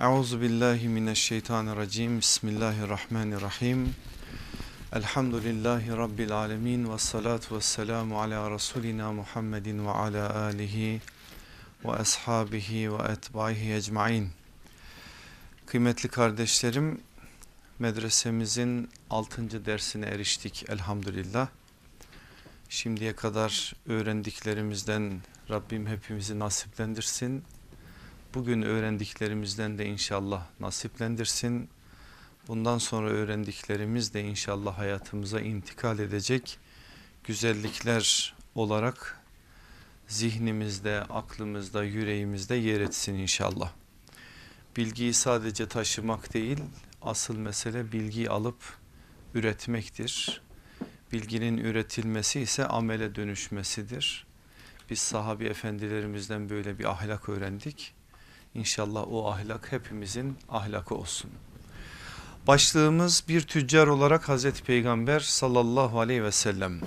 Euzu billahi mineşşeytanirracim. Bismillahirrahmanirrahim. Elhamdülillahi rabbil alamin ve salatu vesselamu ala rasulina Muhammedin ve ala alihi ve ashabihi ve etbaihi ecmaîn. Kıymetli kardeşlerim, medresemizin 6. dersine eriştik elhamdülillah. Şimdiye kadar öğrendiklerimizden Rabbim hepimizi nasiplendirsin bugün öğrendiklerimizden de inşallah nasiplendirsin. Bundan sonra öğrendiklerimiz de inşallah hayatımıza intikal edecek güzellikler olarak zihnimizde, aklımızda, yüreğimizde yer etsin inşallah. Bilgiyi sadece taşımak değil, asıl mesele bilgiyi alıp üretmektir. Bilginin üretilmesi ise amele dönüşmesidir. Biz sahabi efendilerimizden böyle bir ahlak öğrendik. İnşallah o ahlak hepimizin ahlakı olsun. Başlığımız bir tüccar olarak Hazreti Peygamber sallallahu aleyhi ve sellem.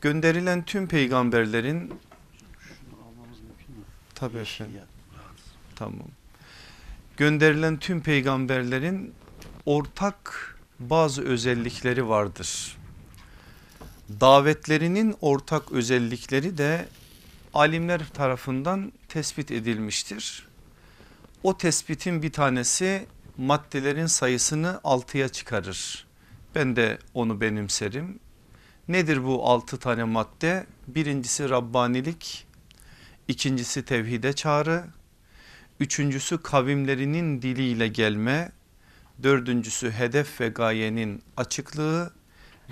Gönderilen tüm peygamberlerin Tabii efendim. Tamam. Gönderilen tüm peygamberlerin ortak bazı özellikleri vardır. Davetlerinin ortak özellikleri de alimler tarafından tespit edilmiştir. O tespitin bir tanesi maddelerin sayısını altıya çıkarır. Ben de onu benimserim. Nedir bu altı tane madde? Birincisi Rabbanilik, ikincisi tevhide çağrı, üçüncüsü kavimlerinin diliyle gelme, dördüncüsü hedef ve gayenin açıklığı,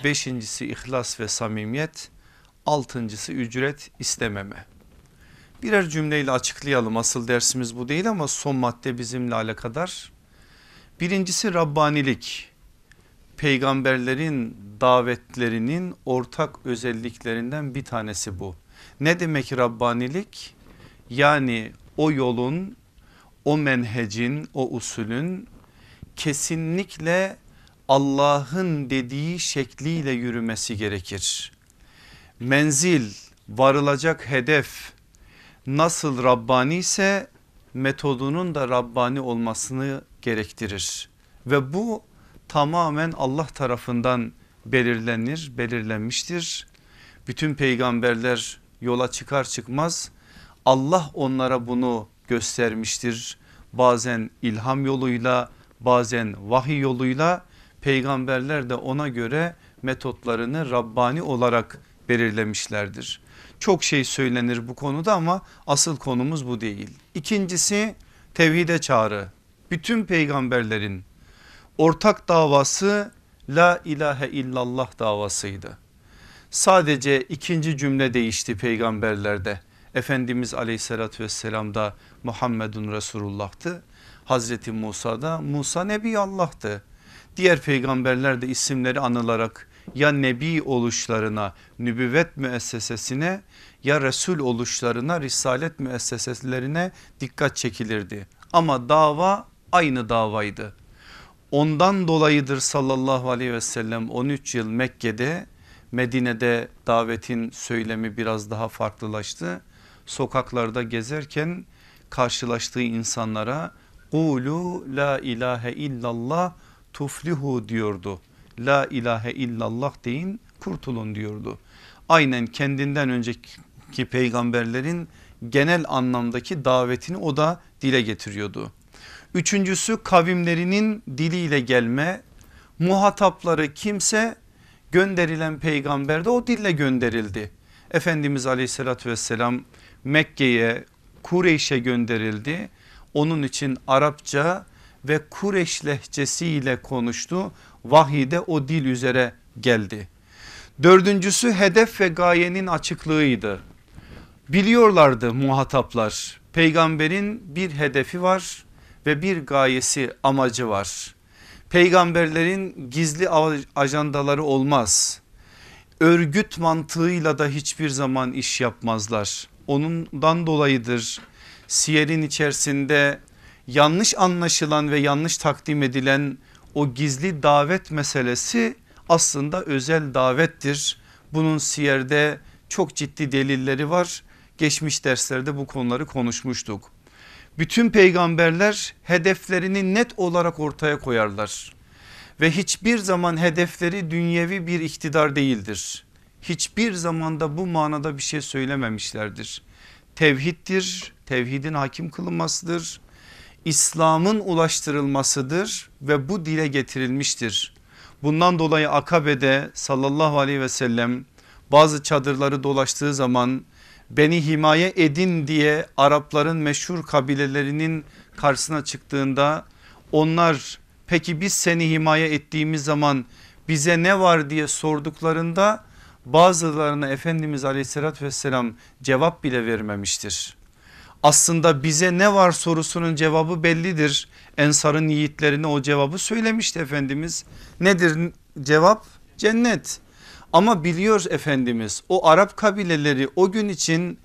beşincisi ihlas ve samimiyet, altıncısı ücret istememe. Birer cümleyle açıklayalım asıl dersimiz bu değil ama son madde bizimle alakadar. Birincisi Rabbanilik peygamberlerin davetlerinin ortak özelliklerinden bir tanesi bu. Ne demek Rabbanilik? Yani o yolun, o menhecin, o usulün kesinlikle Allah'ın dediği şekliyle yürümesi gerekir. Menzil, varılacak hedef, nasıl Rabbani ise metodunun da Rabbani olmasını gerektirir. Ve bu tamamen Allah tarafından belirlenir, belirlenmiştir. Bütün peygamberler yola çıkar çıkmaz Allah onlara bunu göstermiştir. Bazen ilham yoluyla, bazen vahiy yoluyla peygamberler de ona göre metotlarını Rabbani olarak belirlemişlerdir. Çok şey söylenir bu konuda ama asıl konumuz bu değil. İkincisi tevhide çağrı. Bütün peygamberlerin ortak davası la ilahe illallah davasıydı. Sadece ikinci cümle değişti peygamberlerde. Efendimiz aleyhissalatü vesselam'da Muhammedun Resulullah'tı. Hazreti Musa'da Musa Nebi Allah'tı. Diğer peygamberler de isimleri anılarak ya nebi oluşlarına nübüvvet müessesesine ya resul oluşlarına risalet müesseselerine dikkat çekilirdi. Ama dava aynı davaydı. Ondan dolayıdır sallallahu aleyhi ve sellem 13 yıl Mekke'de Medine'de davetin söylemi biraz daha farklılaştı. Sokaklarda gezerken karşılaştığı insanlara Kulu la ilahe illallah tuflihu diyordu la ilahe illallah deyin kurtulun diyordu. Aynen kendinden önceki peygamberlerin genel anlamdaki davetini o da dile getiriyordu. Üçüncüsü kavimlerinin diliyle gelme muhatapları kimse gönderilen peygamber de o dille gönderildi. Efendimiz aleyhissalatü vesselam Mekke'ye Kureyş'e gönderildi. Onun için Arapça ve Kureyş lehçesiyle konuştu vahide o dil üzere geldi. Dördüncüsü hedef ve gayenin açıklığıydı. Biliyorlardı muhataplar peygamberin bir hedefi var ve bir gayesi amacı var. Peygamberlerin gizli ajandaları olmaz. Örgüt mantığıyla da hiçbir zaman iş yapmazlar. Onundan dolayıdır siyerin içerisinde yanlış anlaşılan ve yanlış takdim edilen o gizli davet meselesi aslında özel davettir. Bunun siyerde çok ciddi delilleri var. Geçmiş derslerde bu konuları konuşmuştuk. Bütün peygamberler hedeflerini net olarak ortaya koyarlar ve hiçbir zaman hedefleri dünyevi bir iktidar değildir. Hiçbir zamanda bu manada bir şey söylememişlerdir. Tevhiddir, tevhidin hakim kılınmasıdır İslam'ın ulaştırılmasıdır ve bu dile getirilmiştir. Bundan dolayı Akabe'de sallallahu aleyhi ve sellem bazı çadırları dolaştığı zaman beni himaye edin diye Arapların meşhur kabilelerinin karşısına çıktığında onlar peki biz seni himaye ettiğimiz zaman bize ne var diye sorduklarında bazılarına Efendimiz aleyhissalatü vesselam cevap bile vermemiştir aslında bize ne var sorusunun cevabı bellidir. Ensar'ın yiğitlerine o cevabı söylemişti Efendimiz. Nedir cevap? Cennet. Ama biliyor Efendimiz o Arap kabileleri o gün için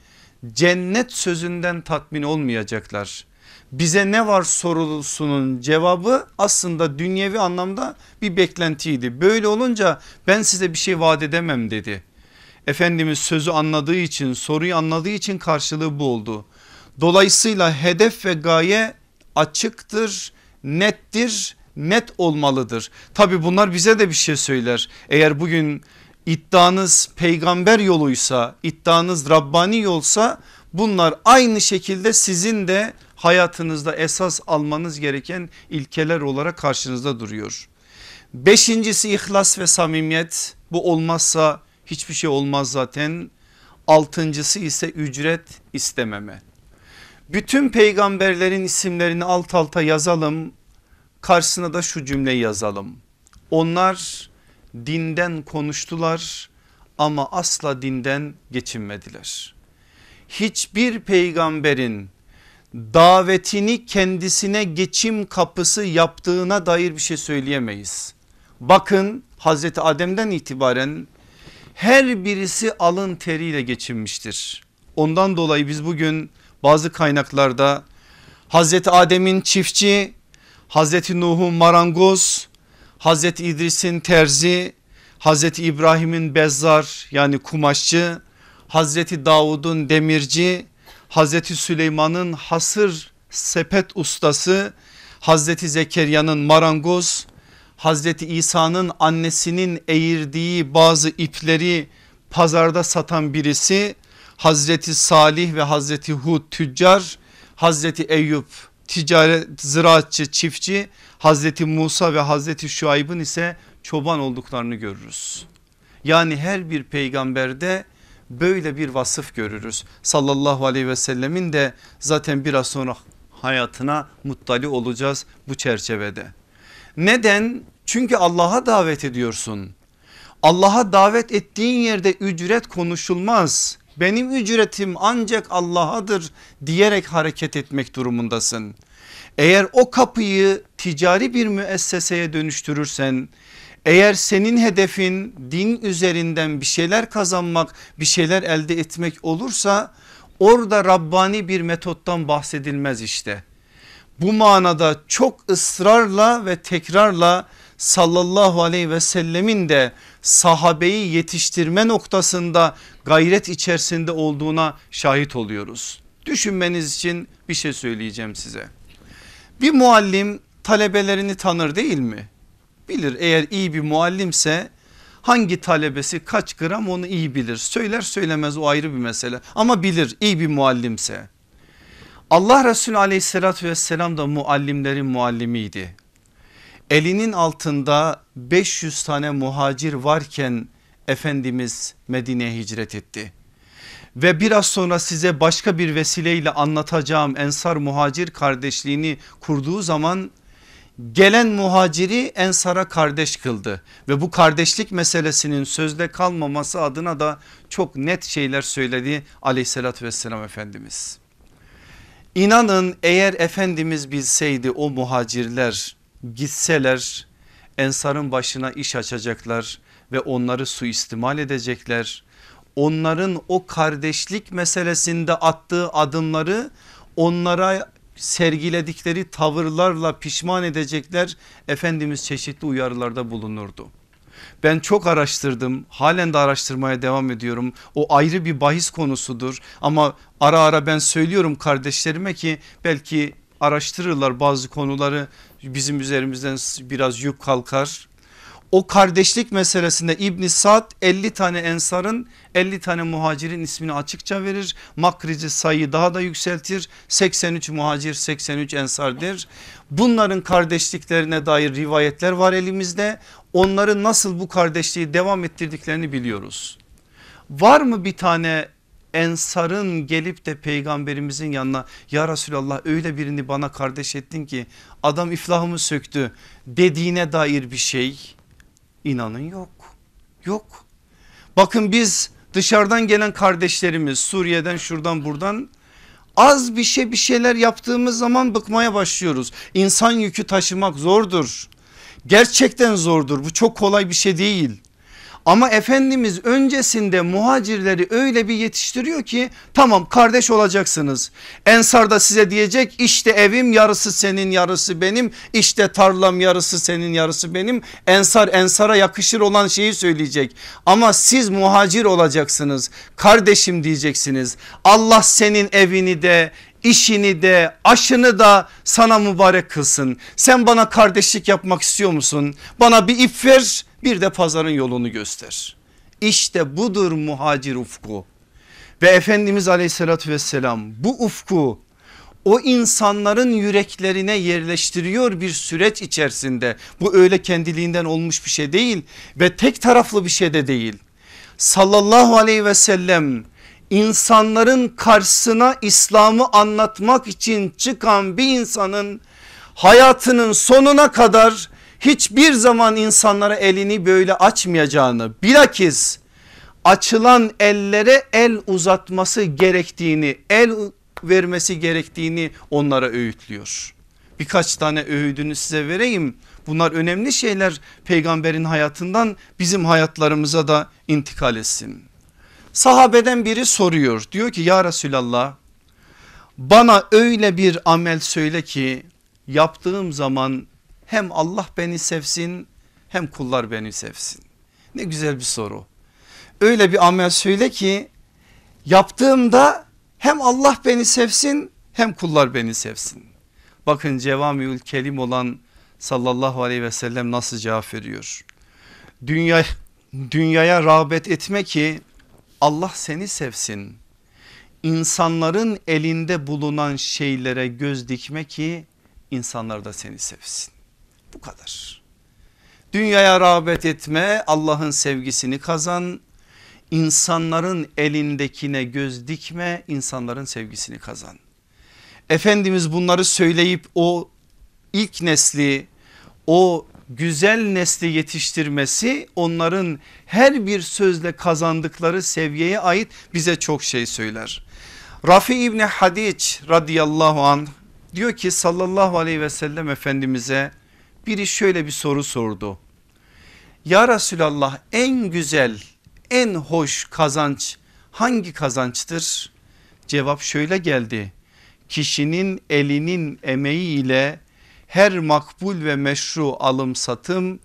cennet sözünden tatmin olmayacaklar. Bize ne var sorusunun cevabı aslında dünyevi anlamda bir beklentiydi. Böyle olunca ben size bir şey vaat edemem dedi. Efendimiz sözü anladığı için soruyu anladığı için karşılığı bu oldu. Dolayısıyla hedef ve gaye açıktır, nettir, net olmalıdır. Tabi bunlar bize de bir şey söyler. Eğer bugün iddianız peygamber yoluysa, iddianız Rabbani yolsa bunlar aynı şekilde sizin de hayatınızda esas almanız gereken ilkeler olarak karşınızda duruyor. Beşincisi ihlas ve samimiyet bu olmazsa hiçbir şey olmaz zaten. Altıncısı ise ücret istememe. Bütün peygamberlerin isimlerini alt alta yazalım. Karşısına da şu cümleyi yazalım. Onlar dinden konuştular ama asla dinden geçinmediler. Hiçbir peygamberin davetini kendisine geçim kapısı yaptığına dair bir şey söyleyemeyiz. Bakın Hazreti Adem'den itibaren her birisi alın teriyle geçinmiştir. Ondan dolayı biz bugün bazı kaynaklarda Hazreti Adem'in çiftçi, Hazreti Nuh'un marangoz, Hazreti İdris'in terzi, Hazreti İbrahim'in bezzar yani kumaşçı, Hazreti Davud'un demirci, Hazreti Süleyman'ın hasır sepet ustası, Hazreti Zekeriya'nın marangoz, Hazreti İsa'nın annesinin eğirdiği bazı ipleri pazarda satan birisi Hazreti Salih ve Hazreti Hud tüccar, Hazreti Eyüp ticaret ziraatçı çiftçi, Hazreti Musa ve Hazreti Şuayb'ın ise çoban olduklarını görürüz. Yani her bir peygamberde böyle bir vasıf görürüz. Sallallahu aleyhi ve sellemin de zaten biraz sonra hayatına muttali olacağız bu çerçevede. Neden? Çünkü Allah'a davet ediyorsun. Allah'a davet ettiğin yerde ücret konuşulmaz benim ücretim ancak Allah'adır diyerek hareket etmek durumundasın. Eğer o kapıyı ticari bir müesseseye dönüştürürsen eğer senin hedefin din üzerinden bir şeyler kazanmak bir şeyler elde etmek olursa orada Rabbani bir metottan bahsedilmez işte. Bu manada çok ısrarla ve tekrarla sallallahu aleyhi ve sellemin de sahabeyi yetiştirme noktasında gayret içerisinde olduğuna şahit oluyoruz. Düşünmeniz için bir şey söyleyeceğim size. Bir muallim talebelerini tanır değil mi? Bilir eğer iyi bir muallimse hangi talebesi kaç gram onu iyi bilir. Söyler söylemez o ayrı bir mesele ama bilir iyi bir muallimse. Allah Resulü aleyhissalatü vesselam da muallimlerin muallimiydi elinin altında 500 tane muhacir varken Efendimiz Medine'ye hicret etti. Ve biraz sonra size başka bir vesileyle anlatacağım ensar muhacir kardeşliğini kurduğu zaman gelen muhaciri ensara kardeş kıldı. Ve bu kardeşlik meselesinin sözde kalmaması adına da çok net şeyler söyledi aleyhissalatü vesselam Efendimiz. İnanın eğer Efendimiz bilseydi o muhacirler gitseler ensarın başına iş açacaklar ve onları suistimal edecekler. Onların o kardeşlik meselesinde attığı adımları onlara sergiledikleri tavırlarla pişman edecekler. Efendimiz çeşitli uyarılarda bulunurdu. Ben çok araştırdım halen de araştırmaya devam ediyorum o ayrı bir bahis konusudur ama ara ara ben söylüyorum kardeşlerime ki belki araştırırlar bazı konuları Bizim üzerimizden biraz yük kalkar. O kardeşlik meselesinde İbn Sad 50 tane Ensar'ın 50 tane muhacirin ismini açıkça verir. Makrizi sayıyı daha da yükseltir. 83 muhacir 83 ensardır. Bunların kardeşliklerine dair rivayetler var elimizde. Onların nasıl bu kardeşliği devam ettirdiklerini biliyoruz. Var mı bir tane ensarın gelip de peygamberimizin yanına ya Resulallah öyle birini bana kardeş ettin ki adam iflahımı söktü dediğine dair bir şey inanın yok yok. Bakın biz dışarıdan gelen kardeşlerimiz Suriye'den şuradan buradan az bir şey bir şeyler yaptığımız zaman bıkmaya başlıyoruz. İnsan yükü taşımak zordur. Gerçekten zordur bu çok kolay bir şey değil. Ama Efendimiz öncesinde muhacirleri öyle bir yetiştiriyor ki tamam kardeş olacaksınız. Ensar da size diyecek işte evim yarısı senin yarısı benim işte tarlam yarısı senin yarısı benim. Ensar ensara yakışır olan şeyi söyleyecek ama siz muhacir olacaksınız kardeşim diyeceksiniz. Allah senin evini de işini de aşını da sana mübarek kılsın. Sen bana kardeşlik yapmak istiyor musun? Bana bir ip ver bir de pazarın yolunu göster. İşte budur muhacir ufku ve Efendimiz aleyhissalatü vesselam bu ufku o insanların yüreklerine yerleştiriyor bir süreç içerisinde. Bu öyle kendiliğinden olmuş bir şey değil ve tek taraflı bir şey de değil. Sallallahu aleyhi ve sellem insanların karşısına İslam'ı anlatmak için çıkan bir insanın hayatının sonuna kadar hiçbir zaman insanlara elini böyle açmayacağını bilakis açılan ellere el uzatması gerektiğini el vermesi gerektiğini onlara öğütlüyor. Birkaç tane öğüdünü size vereyim. Bunlar önemli şeyler peygamberin hayatından bizim hayatlarımıza da intikal etsin. Sahabeden biri soruyor diyor ki ya Resulallah bana öyle bir amel söyle ki yaptığım zaman hem Allah beni sevsin hem kullar beni sevsin. Ne güzel bir soru. Öyle bir amel söyle ki yaptığımda hem Allah beni sevsin hem kullar beni sevsin. Bakın cevamiül kelim olan sallallahu aleyhi ve sellem nasıl cevap veriyor. Dünya, dünyaya rağbet etme ki Allah seni sevsin. İnsanların elinde bulunan şeylere göz dikme ki insanlar da seni sevsin. Bu kadar. Dünyaya rağbet etme, Allah'ın sevgisini kazan, insanların elindekine göz dikme, insanların sevgisini kazan. Efendimiz bunları söyleyip o ilk nesli, o güzel nesli yetiştirmesi onların her bir sözle kazandıkları seviyeye ait bize çok şey söyler. Rafi İbni Hadiç radıyallahu anh diyor ki sallallahu aleyhi ve sellem efendimize biri şöyle bir soru sordu. Ya Resulallah en güzel en hoş kazanç hangi kazançtır? Cevap şöyle geldi. Kişinin elinin emeği ile her makbul ve meşru alım satım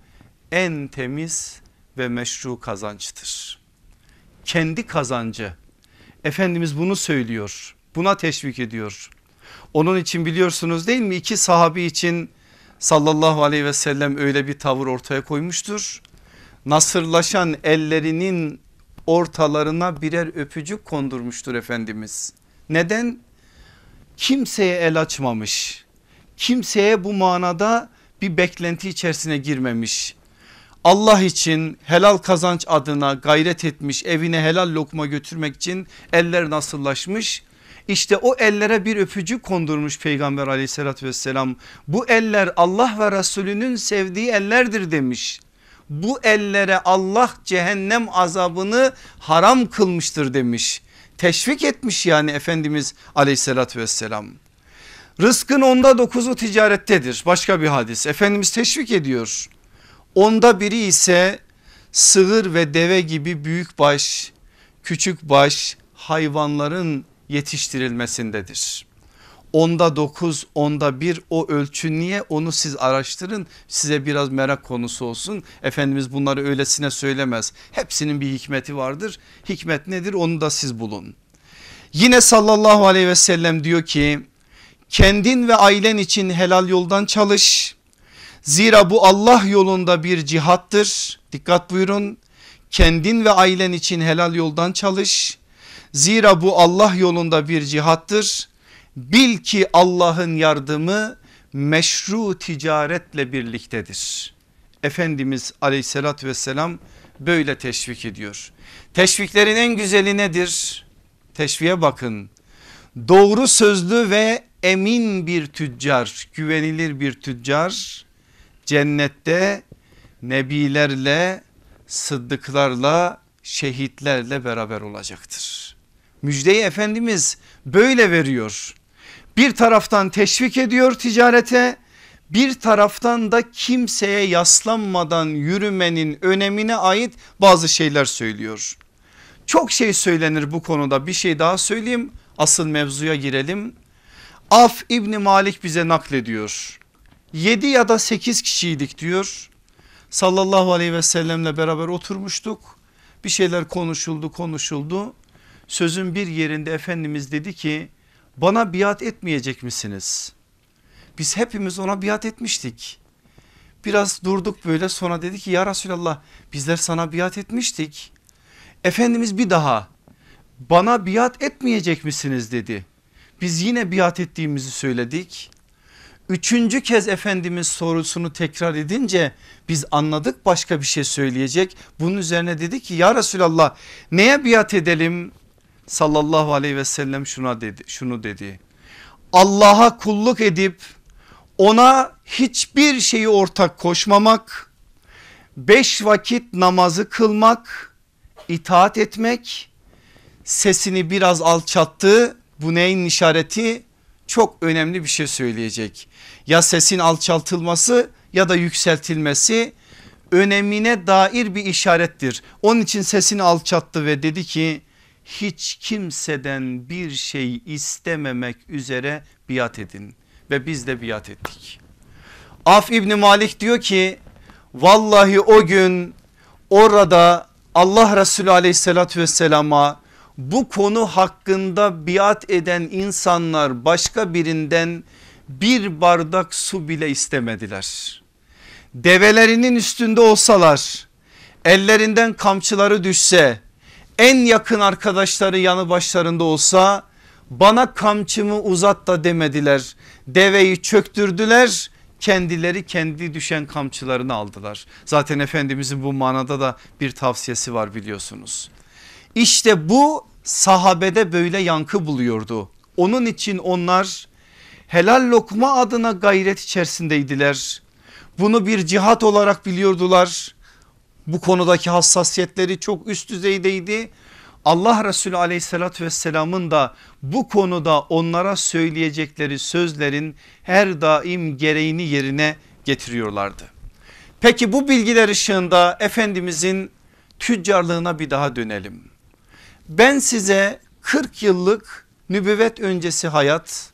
en temiz ve meşru kazançtır. Kendi kazancı Efendimiz bunu söylüyor buna teşvik ediyor. Onun için biliyorsunuz değil mi iki sahabi için sallallahu aleyhi ve sellem öyle bir tavır ortaya koymuştur. Nasırlaşan ellerinin ortalarına birer öpücük kondurmuştur Efendimiz. Neden? Kimseye el açmamış. Kimseye bu manada bir beklenti içerisine girmemiş. Allah için helal kazanç adına gayret etmiş evine helal lokma götürmek için eller nasırlaşmış. İşte o ellere bir öpücük kondurmuş peygamber aleyhissalatü vesselam. Bu eller Allah ve Resulünün sevdiği ellerdir demiş. Bu ellere Allah cehennem azabını haram kılmıştır demiş. Teşvik etmiş yani Efendimiz aleyhissalatü vesselam. Rızkın onda dokuzu ticarettedir başka bir hadis. Efendimiz teşvik ediyor. Onda biri ise sığır ve deve gibi büyük baş, küçük baş hayvanların yetiştirilmesindedir. Onda dokuz, onda bir o ölçü niye onu siz araştırın size biraz merak konusu olsun. Efendimiz bunları öylesine söylemez. Hepsinin bir hikmeti vardır. Hikmet nedir onu da siz bulun. Yine sallallahu aleyhi ve sellem diyor ki kendin ve ailen için helal yoldan çalış. Zira bu Allah yolunda bir cihattır. Dikkat buyurun kendin ve ailen için helal yoldan çalış. Zira bu Allah yolunda bir cihattır. Bil ki Allah'ın yardımı meşru ticaretle birliktedir. Efendimiz aleyhissalatü vesselam böyle teşvik ediyor. Teşviklerin en güzeli nedir? Teşviğe bakın. Doğru sözlü ve emin bir tüccar, güvenilir bir tüccar cennette nebilerle, sıddıklarla, şehitlerle beraber olacaktır. Müjdeyi Efendimiz böyle veriyor. Bir taraftan teşvik ediyor ticarete bir taraftan da kimseye yaslanmadan yürümenin önemine ait bazı şeyler söylüyor. Çok şey söylenir bu konuda bir şey daha söyleyeyim asıl mevzuya girelim. Af İbni Malik bize naklediyor. 7 ya da 8 kişiydik diyor. Sallallahu aleyhi ve sellemle beraber oturmuştuk. Bir şeyler konuşuldu konuşuldu sözün bir yerinde Efendimiz dedi ki bana biat etmeyecek misiniz? Biz hepimiz ona biat etmiştik. Biraz durduk böyle sonra dedi ki ya Resulallah bizler sana biat etmiştik. Efendimiz bir daha bana biat etmeyecek misiniz dedi. Biz yine biat ettiğimizi söyledik. Üçüncü kez Efendimiz sorusunu tekrar edince biz anladık başka bir şey söyleyecek. Bunun üzerine dedi ki ya Resulallah neye biat edelim? sallallahu aleyhi ve sellem şuna dedi, şunu dedi. Allah'a kulluk edip ona hiçbir şeyi ortak koşmamak, beş vakit namazı kılmak, itaat etmek, sesini biraz alçattı. Bu neyin işareti? Çok önemli bir şey söyleyecek. Ya sesin alçaltılması ya da yükseltilmesi önemine dair bir işarettir. Onun için sesini alçattı ve dedi ki hiç kimseden bir şey istememek üzere biat edin ve biz de biat ettik. Af İbni Malik diyor ki vallahi o gün orada Allah Resulü aleyhissalatü vesselama bu konu hakkında biat eden insanlar başka birinden bir bardak su bile istemediler. Develerinin üstünde olsalar ellerinden kamçıları düşse en yakın arkadaşları yanı başlarında olsa bana kamçımı uzat da demediler. Deveyi çöktürdüler kendileri kendi düşen kamçılarını aldılar. Zaten Efendimizin bu manada da bir tavsiyesi var biliyorsunuz. İşte bu sahabede böyle yankı buluyordu. Onun için onlar helal lokma adına gayret içerisindeydiler. Bunu bir cihat olarak biliyordular bu konudaki hassasiyetleri çok üst düzeydeydi. Allah Resulü aleyhissalatü vesselamın da bu konuda onlara söyleyecekleri sözlerin her daim gereğini yerine getiriyorlardı. Peki bu bilgiler ışığında Efendimizin tüccarlığına bir daha dönelim. Ben size 40 yıllık nübüvvet öncesi hayat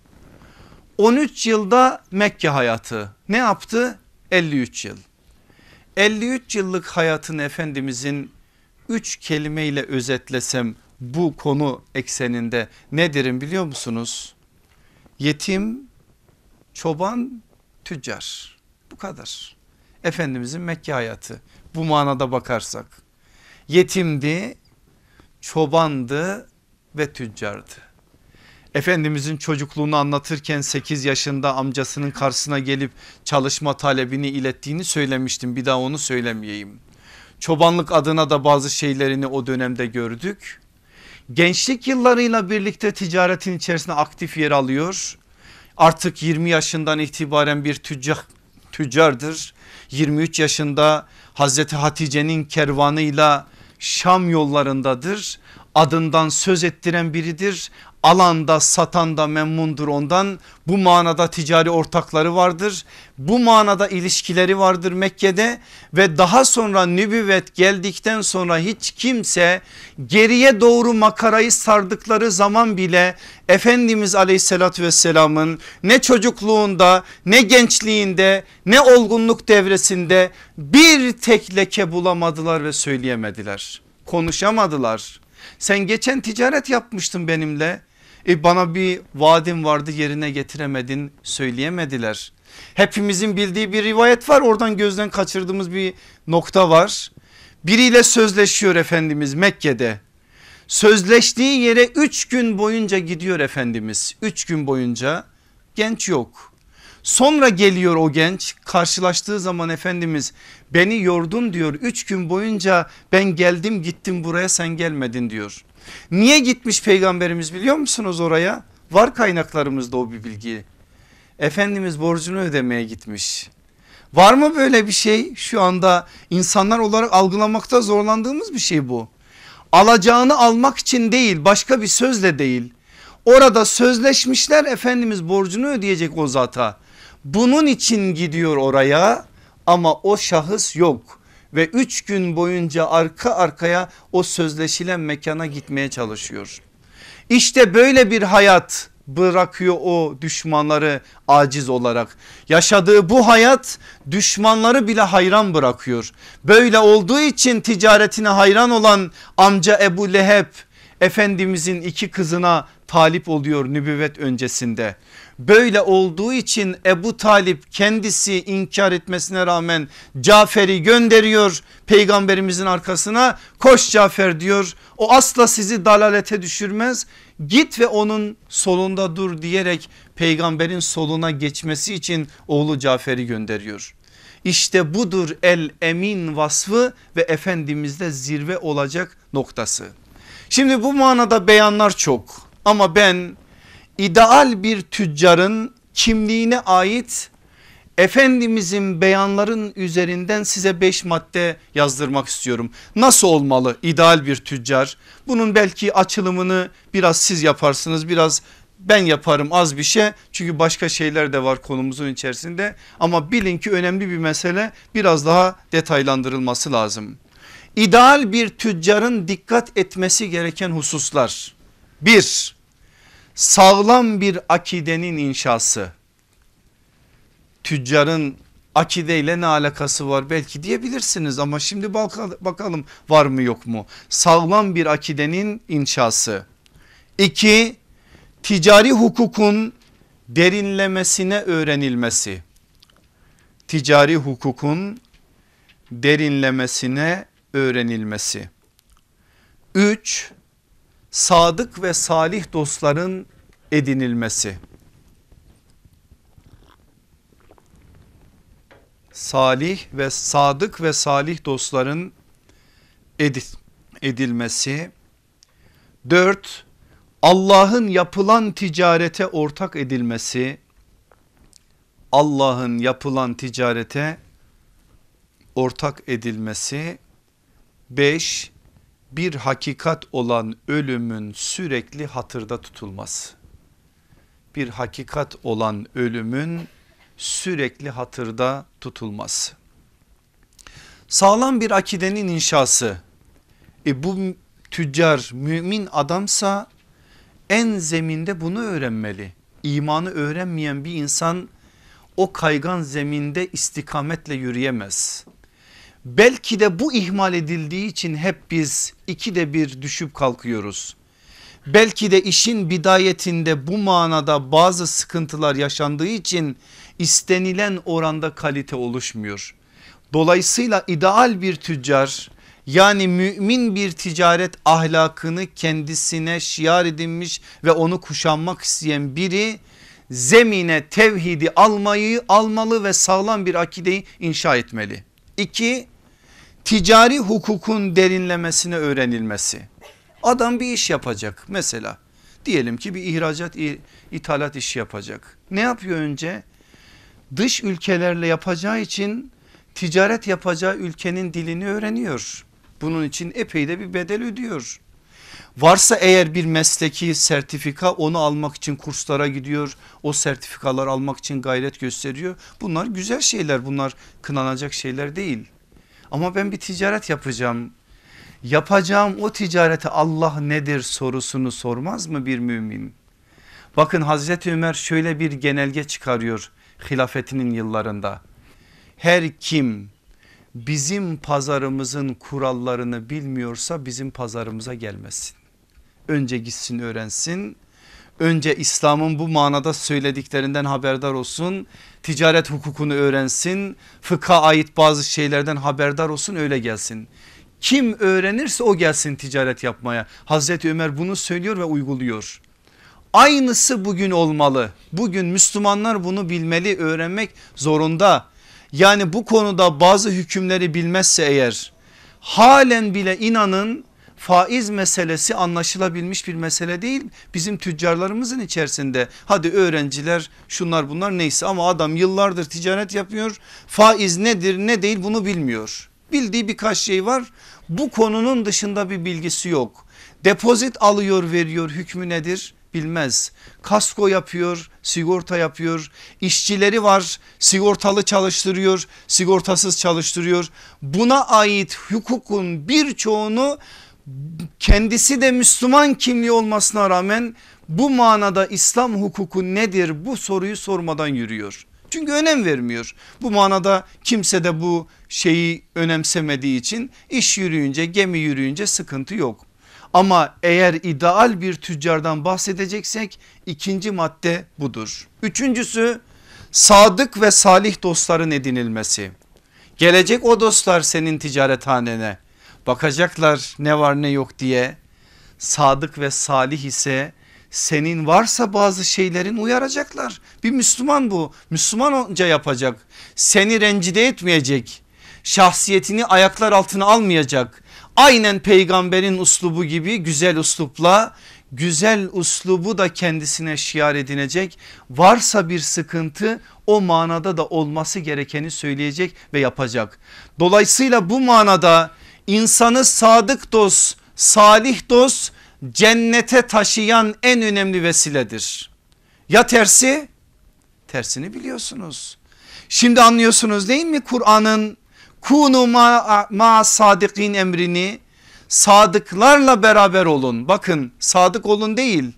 13 yılda Mekke hayatı ne yaptı? 53 yıl. 53 yıllık hayatını Efendimizin 3 kelimeyle özetlesem bu konu ekseninde ne derim biliyor musunuz? Yetim, çoban, tüccar bu kadar. Efendimizin Mekke hayatı bu manada bakarsak yetimdi, çobandı ve tüccardı. Efendimizin çocukluğunu anlatırken 8 yaşında amcasının karşısına gelip çalışma talebini ilettiğini söylemiştim. Bir daha onu söylemeyeyim. Çobanlık adına da bazı şeylerini o dönemde gördük. Gençlik yıllarıyla birlikte ticaretin içerisinde aktif yer alıyor. Artık 20 yaşından itibaren bir tüccar, tüccardır. 23 yaşında Hazreti Hatice'nin kervanıyla Şam yollarındadır adından söz ettiren biridir alanda satan da memnundur ondan. Bu manada ticari ortakları vardır. Bu manada ilişkileri vardır Mekke'de ve daha sonra nübüvvet geldikten sonra hiç kimse geriye doğru makarayı sardıkları zaman bile Efendimiz aleyhissalatü vesselamın ne çocukluğunda ne gençliğinde ne olgunluk devresinde bir tek leke bulamadılar ve söyleyemediler. Konuşamadılar. Sen geçen ticaret yapmıştın benimle. E bana bir vaadin vardı yerine getiremedin söyleyemediler. Hepimizin bildiği bir rivayet var oradan gözden kaçırdığımız bir nokta var. Biriyle sözleşiyor Efendimiz Mekke'de. Sözleştiği yere 3 gün boyunca gidiyor Efendimiz. 3 gün boyunca genç yok. Sonra geliyor o genç karşılaştığı zaman Efendimiz beni yordun diyor. 3 gün boyunca ben geldim gittim buraya sen gelmedin diyor. Niye gitmiş peygamberimiz biliyor musunuz oraya? Var kaynaklarımızda o bir bilgi. Efendimiz borcunu ödemeye gitmiş. Var mı böyle bir şey şu anda insanlar olarak algılamakta zorlandığımız bir şey bu. Alacağını almak için değil başka bir sözle değil. Orada sözleşmişler Efendimiz borcunu ödeyecek o zata. Bunun için gidiyor oraya ama o şahıs yok ve üç gün boyunca arka arkaya o sözleşilen mekana gitmeye çalışıyor. İşte böyle bir hayat bırakıyor o düşmanları aciz olarak. Yaşadığı bu hayat düşmanları bile hayran bırakıyor. Böyle olduğu için ticaretine hayran olan amca Ebu Leheb Efendimizin iki kızına talip oluyor nübüvvet öncesinde. Böyle olduğu için Ebu Talip kendisi inkar etmesine rağmen Cafer'i gönderiyor peygamberimizin arkasına. Koş Cafer diyor o asla sizi dalalete düşürmez git ve onun solunda dur diyerek peygamberin soluna geçmesi için oğlu Cafer'i gönderiyor. İşte budur el emin vasfı ve Efendimiz'de zirve olacak noktası. Şimdi bu manada beyanlar çok ama ben ideal bir tüccarın kimliğine ait Efendimizin beyanların üzerinden size beş madde yazdırmak istiyorum. Nasıl olmalı ideal bir tüccar? Bunun belki açılımını biraz siz yaparsınız biraz ben yaparım az bir şey çünkü başka şeyler de var konumuzun içerisinde ama bilin ki önemli bir mesele biraz daha detaylandırılması lazım. İdeal bir tüccarın dikkat etmesi gereken hususlar. Bir sağlam bir akidenin inşası tüccarın akideyle ne alakası var belki diyebilirsiniz ama şimdi bakalım var mı yok mu sağlam bir akidenin inşası iki ticari hukukun derinlemesine öğrenilmesi ticari hukukun derinlemesine öğrenilmesi 3 sadık ve salih dostların edinilmesi. Salih ve sadık ve salih dostların edilmesi. Dört, Allah'ın yapılan ticarete ortak edilmesi. Allah'ın yapılan ticarete ortak edilmesi. Beş, bir hakikat olan ölümün sürekli hatırda tutulması. Bir hakikat olan ölümün sürekli hatırda tutulması. Sağlam bir akidenin inşası. E bu tüccar mümin adamsa en zeminde bunu öğrenmeli. İmanı öğrenmeyen bir insan o kaygan zeminde istikametle yürüyemez. Belki de bu ihmal edildiği için hep biz ikide bir düşüp kalkıyoruz. Belki de işin bidayetinde bu manada bazı sıkıntılar yaşandığı için istenilen oranda kalite oluşmuyor. Dolayısıyla ideal bir tüccar yani mümin bir ticaret ahlakını kendisine şiar edinmiş ve onu kuşanmak isteyen biri zemine tevhidi almayı almalı ve sağlam bir akideyi inşa etmeli. İki ticari hukukun derinlemesine öğrenilmesi. Adam bir iş yapacak mesela diyelim ki bir ihracat ithalat işi yapacak. Ne yapıyor önce? Dış ülkelerle yapacağı için ticaret yapacağı ülkenin dilini öğreniyor. Bunun için epey de bir bedel ödüyor. Varsa eğer bir mesleki sertifika onu almak için kurslara gidiyor. O sertifikalar almak için gayret gösteriyor. Bunlar güzel şeyler bunlar kınanacak şeyler değil. Ama ben bir ticaret yapacağım. Yapacağım o ticarete Allah nedir sorusunu sormaz mı bir mümin? Bakın Hazreti Ömer şöyle bir genelge çıkarıyor hilafetinin yıllarında. Her kim bizim pazarımızın kurallarını bilmiyorsa bizim pazarımıza gelmesin. Önce gitsin öğrensin. Önce İslam'ın bu manada söylediklerinden haberdar olsun. Ticaret hukukunu öğrensin. Fıkha ait bazı şeylerden haberdar olsun öyle gelsin. Kim öğrenirse o gelsin ticaret yapmaya. Hazreti Ömer bunu söylüyor ve uyguluyor. Aynısı bugün olmalı. Bugün Müslümanlar bunu bilmeli, öğrenmek zorunda. Yani bu konuda bazı hükümleri bilmezse eğer halen bile inanın faiz meselesi anlaşılabilmiş bir mesele değil. Bizim tüccarlarımızın içerisinde hadi öğrenciler şunlar bunlar neyse ama adam yıllardır ticaret yapıyor. Faiz nedir ne değil bunu bilmiyor. Bildiği birkaç şey var. Bu konunun dışında bir bilgisi yok. Depozit alıyor veriyor hükmü nedir? bilmez. Kasko yapıyor, sigorta yapıyor. işçileri var, sigortalı çalıştırıyor, sigortasız çalıştırıyor. Buna ait hukukun birçoğunu kendisi de Müslüman kimliği olmasına rağmen bu manada İslam hukuku nedir bu soruyu sormadan yürüyor. Çünkü önem vermiyor. Bu manada kimse de bu şeyi önemsemediği için iş yürüyünce gemi yürüyünce sıkıntı yok. Ama eğer ideal bir tüccardan bahsedeceksek ikinci madde budur. Üçüncüsü sadık ve salih dostların edinilmesi. Gelecek o dostlar senin ticarethanene bakacaklar ne var ne yok diye. Sadık ve salih ise senin varsa bazı şeylerin uyaracaklar. Bir Müslüman bu Müslüman Müslümanca yapacak seni rencide etmeyecek şahsiyetini ayaklar altına almayacak aynen peygamberin uslubu gibi güzel uslupla güzel uslubu da kendisine şiar edinecek. Varsa bir sıkıntı o manada da olması gerekeni söyleyecek ve yapacak. Dolayısıyla bu manada insanı sadık dost, salih dost cennete taşıyan en önemli vesiledir. Ya tersi? Tersini biliyorsunuz. Şimdi anlıyorsunuz değil mi Kur'an'ın Kunu ma, ma sadikin emrini sadıklarla beraber olun. Bakın sadık olun değil.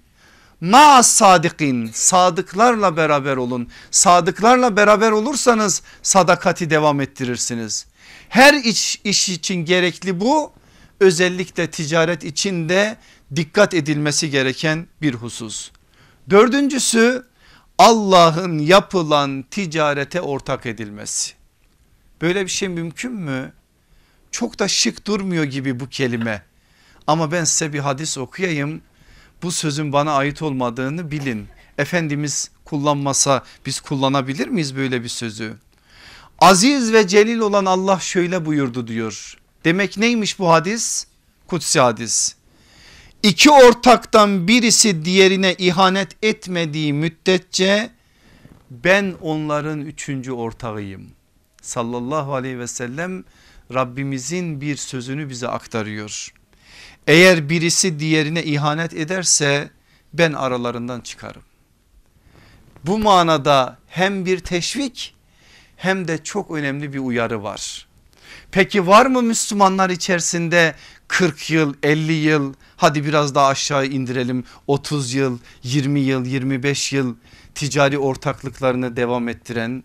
Ma sadikin sadıklarla beraber olun. Sadıklarla beraber olursanız sadakati devam ettirirsiniz. Her iş, iş için gerekli bu. Özellikle ticaret için de dikkat edilmesi gereken bir husus. Dördüncüsü Allah'ın yapılan ticarete ortak edilmesi. Böyle bir şey mümkün mü? Çok da şık durmuyor gibi bu kelime. Ama ben size bir hadis okuyayım. Bu sözün bana ait olmadığını bilin. Efendimiz kullanmasa biz kullanabilir miyiz böyle bir sözü? Aziz ve celil olan Allah şöyle buyurdu diyor. Demek neymiş bu hadis? Kutsi hadis. İki ortaktan birisi diğerine ihanet etmediği müddetçe ben onların üçüncü ortağıyım.'' sallallahu aleyhi ve sellem Rabbimizin bir sözünü bize aktarıyor. Eğer birisi diğerine ihanet ederse ben aralarından çıkarım. Bu manada hem bir teşvik hem de çok önemli bir uyarı var. Peki var mı Müslümanlar içerisinde 40 yıl 50 yıl hadi biraz daha aşağı indirelim 30 yıl 20 yıl 25 yıl ticari ortaklıklarını devam ettiren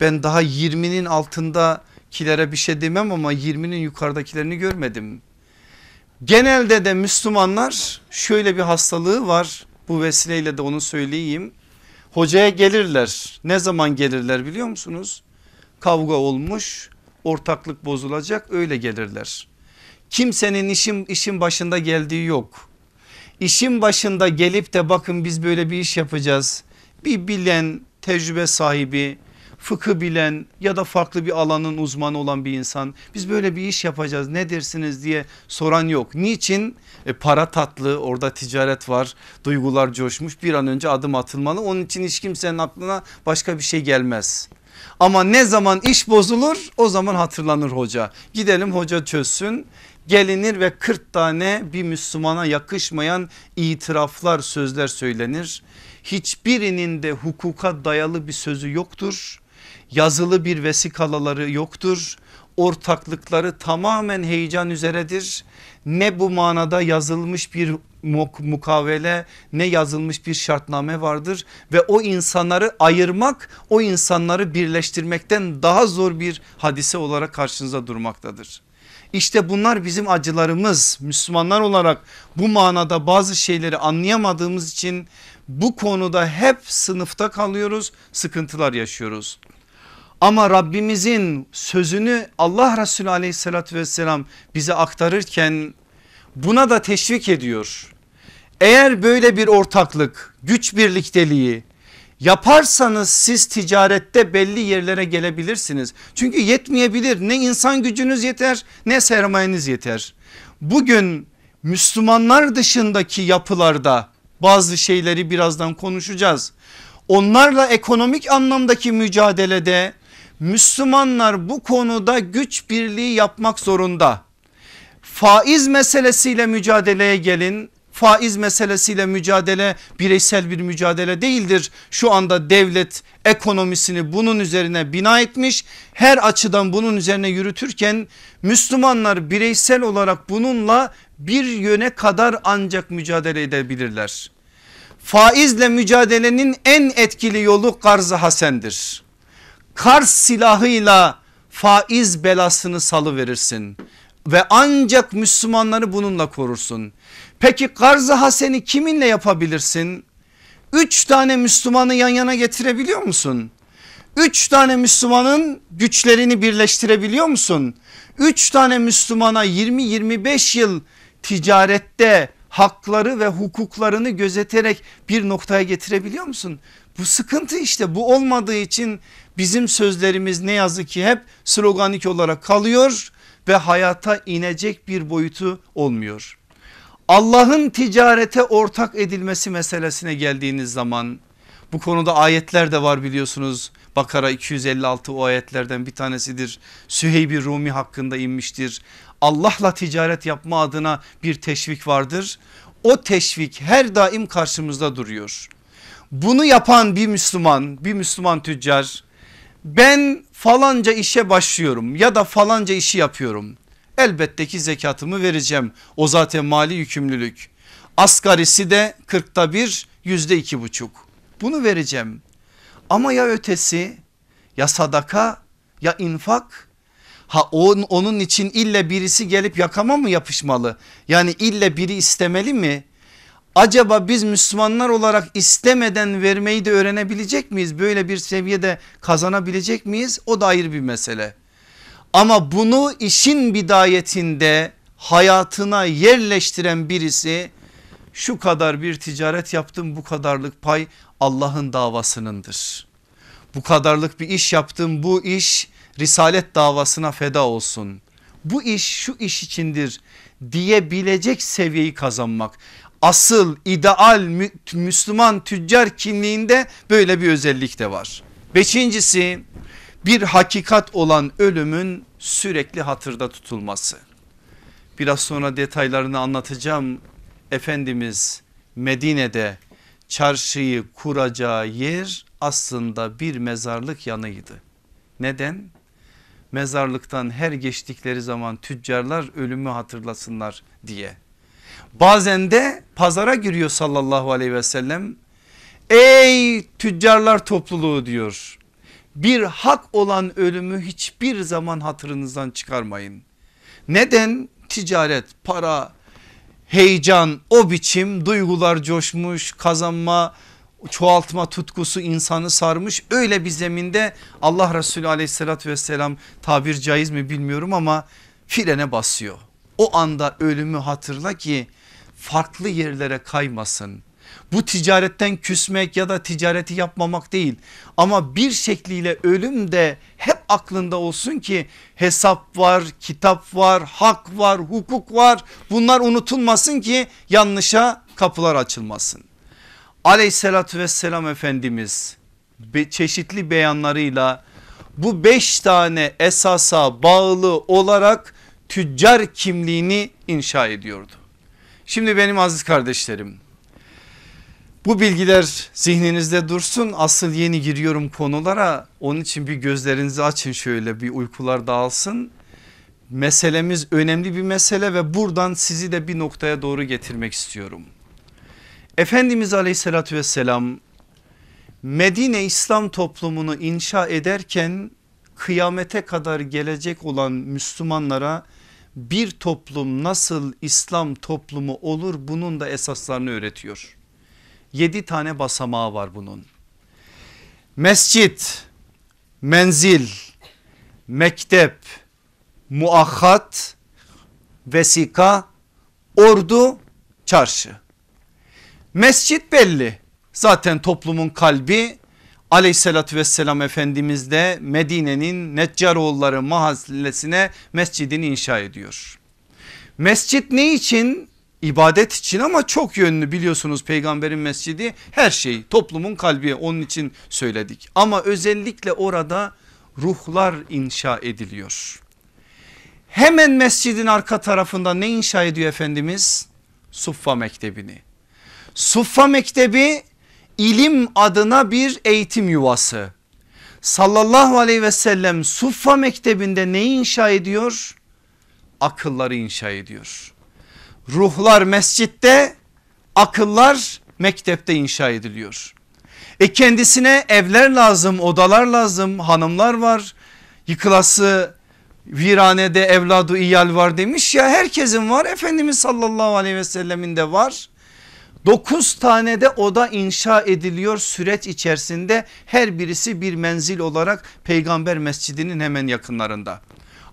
ben daha 20'nin altındakilere bir şey demem ama 20'nin yukarıdakilerini görmedim. Genelde de Müslümanlar şöyle bir hastalığı var bu vesileyle de onu söyleyeyim. Hocaya gelirler ne zaman gelirler biliyor musunuz? Kavga olmuş ortaklık bozulacak öyle gelirler. Kimsenin işin, işin başında geldiği yok. İşin başında gelip de bakın biz böyle bir iş yapacağız. Bir bilen tecrübe sahibi fıkı bilen ya da farklı bir alanın uzmanı olan bir insan biz böyle bir iş yapacağız ne dersiniz diye soran yok. Niçin? E, para tatlı orada ticaret var duygular coşmuş bir an önce adım atılmalı onun için hiç kimsenin aklına başka bir şey gelmez. Ama ne zaman iş bozulur o zaman hatırlanır hoca. Gidelim hoca çözsün gelinir ve 40 tane bir Müslümana yakışmayan itiraflar sözler söylenir. Hiçbirinin de hukuka dayalı bir sözü yoktur yazılı bir vesikaları yoktur. Ortaklıkları tamamen heyecan üzeredir. Ne bu manada yazılmış bir mukavele ne yazılmış bir şartname vardır ve o insanları ayırmak o insanları birleştirmekten daha zor bir hadise olarak karşınıza durmaktadır. İşte bunlar bizim acılarımız Müslümanlar olarak bu manada bazı şeyleri anlayamadığımız için bu konuda hep sınıfta kalıyoruz sıkıntılar yaşıyoruz. Ama Rabbimizin sözünü Allah Resulü aleyhissalatü vesselam bize aktarırken buna da teşvik ediyor. Eğer böyle bir ortaklık güç birlikteliği yaparsanız siz ticarette belli yerlere gelebilirsiniz. Çünkü yetmeyebilir ne insan gücünüz yeter ne sermayeniz yeter. Bugün Müslümanlar dışındaki yapılarda bazı şeyleri birazdan konuşacağız. Onlarla ekonomik anlamdaki mücadelede Müslümanlar bu konuda güç birliği yapmak zorunda. Faiz meselesiyle mücadeleye gelin. Faiz meselesiyle mücadele bireysel bir mücadele değildir. Şu anda devlet ekonomisini bunun üzerine bina etmiş. Her açıdan bunun üzerine yürütürken Müslümanlar bireysel olarak bununla bir yöne kadar ancak mücadele edebilirler. Faizle mücadelenin en etkili yolu garz-ı hasendir. Kars silahıyla faiz belasını salı verirsin ve ancak Müslümanları bununla korursun. Peki Karz-ı Hasen'i kiminle yapabilirsin? Üç tane Müslümanı yan yana getirebiliyor musun? Üç tane Müslümanın güçlerini birleştirebiliyor musun? Üç tane Müslümana 20-25 yıl ticarette hakları ve hukuklarını gözeterek bir noktaya getirebiliyor musun? Bu sıkıntı işte bu olmadığı için bizim sözlerimiz ne yazık ki hep sloganik olarak kalıyor ve hayata inecek bir boyutu olmuyor. Allah'ın ticarete ortak edilmesi meselesine geldiğiniz zaman bu konuda ayetler de var biliyorsunuz. Bakara 256 o ayetlerden bir tanesidir. Süheybi Rumi hakkında inmiştir. Allah'la ticaret yapma adına bir teşvik vardır. O teşvik her daim karşımızda duruyor. Bunu yapan bir Müslüman bir Müslüman tüccar ben falanca işe başlıyorum ya da falanca işi yapıyorum. Elbette ki zekatımı vereceğim o zaten mali yükümlülük. Asgarisi de kırkta bir yüzde iki buçuk bunu vereceğim. Ama ya ötesi ya sadaka ya infak ha on, onun için ille birisi gelip yakama mı yapışmalı? Yani ille biri istemeli mi? acaba biz Müslümanlar olarak istemeden vermeyi de öğrenebilecek miyiz? Böyle bir seviyede kazanabilecek miyiz? O da ayrı bir mesele. Ama bunu işin bidayetinde hayatına yerleştiren birisi şu kadar bir ticaret yaptım bu kadarlık pay Allah'ın davasınındır. Bu kadarlık bir iş yaptım bu iş risalet davasına feda olsun. Bu iş şu iş içindir diyebilecek seviyeyi kazanmak asıl ideal Müslüman tüccar kimliğinde böyle bir özellik de var. Beşincisi bir hakikat olan ölümün sürekli hatırda tutulması. Biraz sonra detaylarını anlatacağım. Efendimiz Medine'de çarşıyı kuracağı yer aslında bir mezarlık yanıydı. Neden? Mezarlıktan her geçtikleri zaman tüccarlar ölümü hatırlasınlar diye. Bazen de pazara giriyor sallallahu aleyhi ve sellem. Ey tüccarlar topluluğu diyor. Bir hak olan ölümü hiçbir zaman hatırınızdan çıkarmayın. Neden? Ticaret, para, heyecan o biçim duygular coşmuş kazanma çoğaltma tutkusu insanı sarmış öyle bir zeminde Allah Resulü aleyhissalatü vesselam tabir caiz mi bilmiyorum ama frene basıyor. O anda ölümü hatırla ki farklı yerlere kaymasın. Bu ticaretten küsmek ya da ticareti yapmamak değil ama bir şekliyle ölüm de hep aklında olsun ki hesap var, kitap var, hak var, hukuk var. Bunlar unutulmasın ki yanlışa kapılar açılmasın. Aleyhissalatü vesselam Efendimiz çeşitli beyanlarıyla bu beş tane esasa bağlı olarak tüccar kimliğini inşa ediyordu. Şimdi benim aziz kardeşlerim bu bilgiler zihninizde dursun asıl yeni giriyorum konulara onun için bir gözlerinizi açın şöyle bir uykular dağılsın. Meselemiz önemli bir mesele ve buradan sizi de bir noktaya doğru getirmek istiyorum. Efendimiz aleyhissalatü vesselam Medine İslam toplumunu inşa ederken kıyamete kadar gelecek olan Müslümanlara bir toplum nasıl İslam toplumu olur bunun da esaslarını öğretiyor. Yedi tane basamağı var bunun. Mescit, menzil, mektep, muahat, vesika, ordu, çarşı. Mescit belli zaten toplumun kalbi aleyhissalatü vesselam Efendimiz de Medine'nin Neccaroğulları mahallesine mescidini inşa ediyor. Mescit ne için? İbadet için ama çok yönlü biliyorsunuz peygamberin mescidi her şey toplumun kalbi onun için söyledik. Ama özellikle orada ruhlar inşa ediliyor. Hemen mescidin arka tarafında ne inşa ediyor Efendimiz? Suffa mektebini. Suffa mektebi ilim adına bir eğitim yuvası. Sallallahu aleyhi ve sellem Suffa mektebinde neyi inşa ediyor? Akılları inşa ediyor. Ruhlar mescitte, akıllar mektepte inşa ediliyor. E kendisine evler lazım, odalar lazım, hanımlar var. Yıkılası viranede evladı iyal var demiş ya herkesin var. Efendimiz sallallahu aleyhi ve sellemin de var. 9 tane de oda inşa ediliyor süreç içerisinde her birisi bir menzil olarak peygamber mescidinin hemen yakınlarında.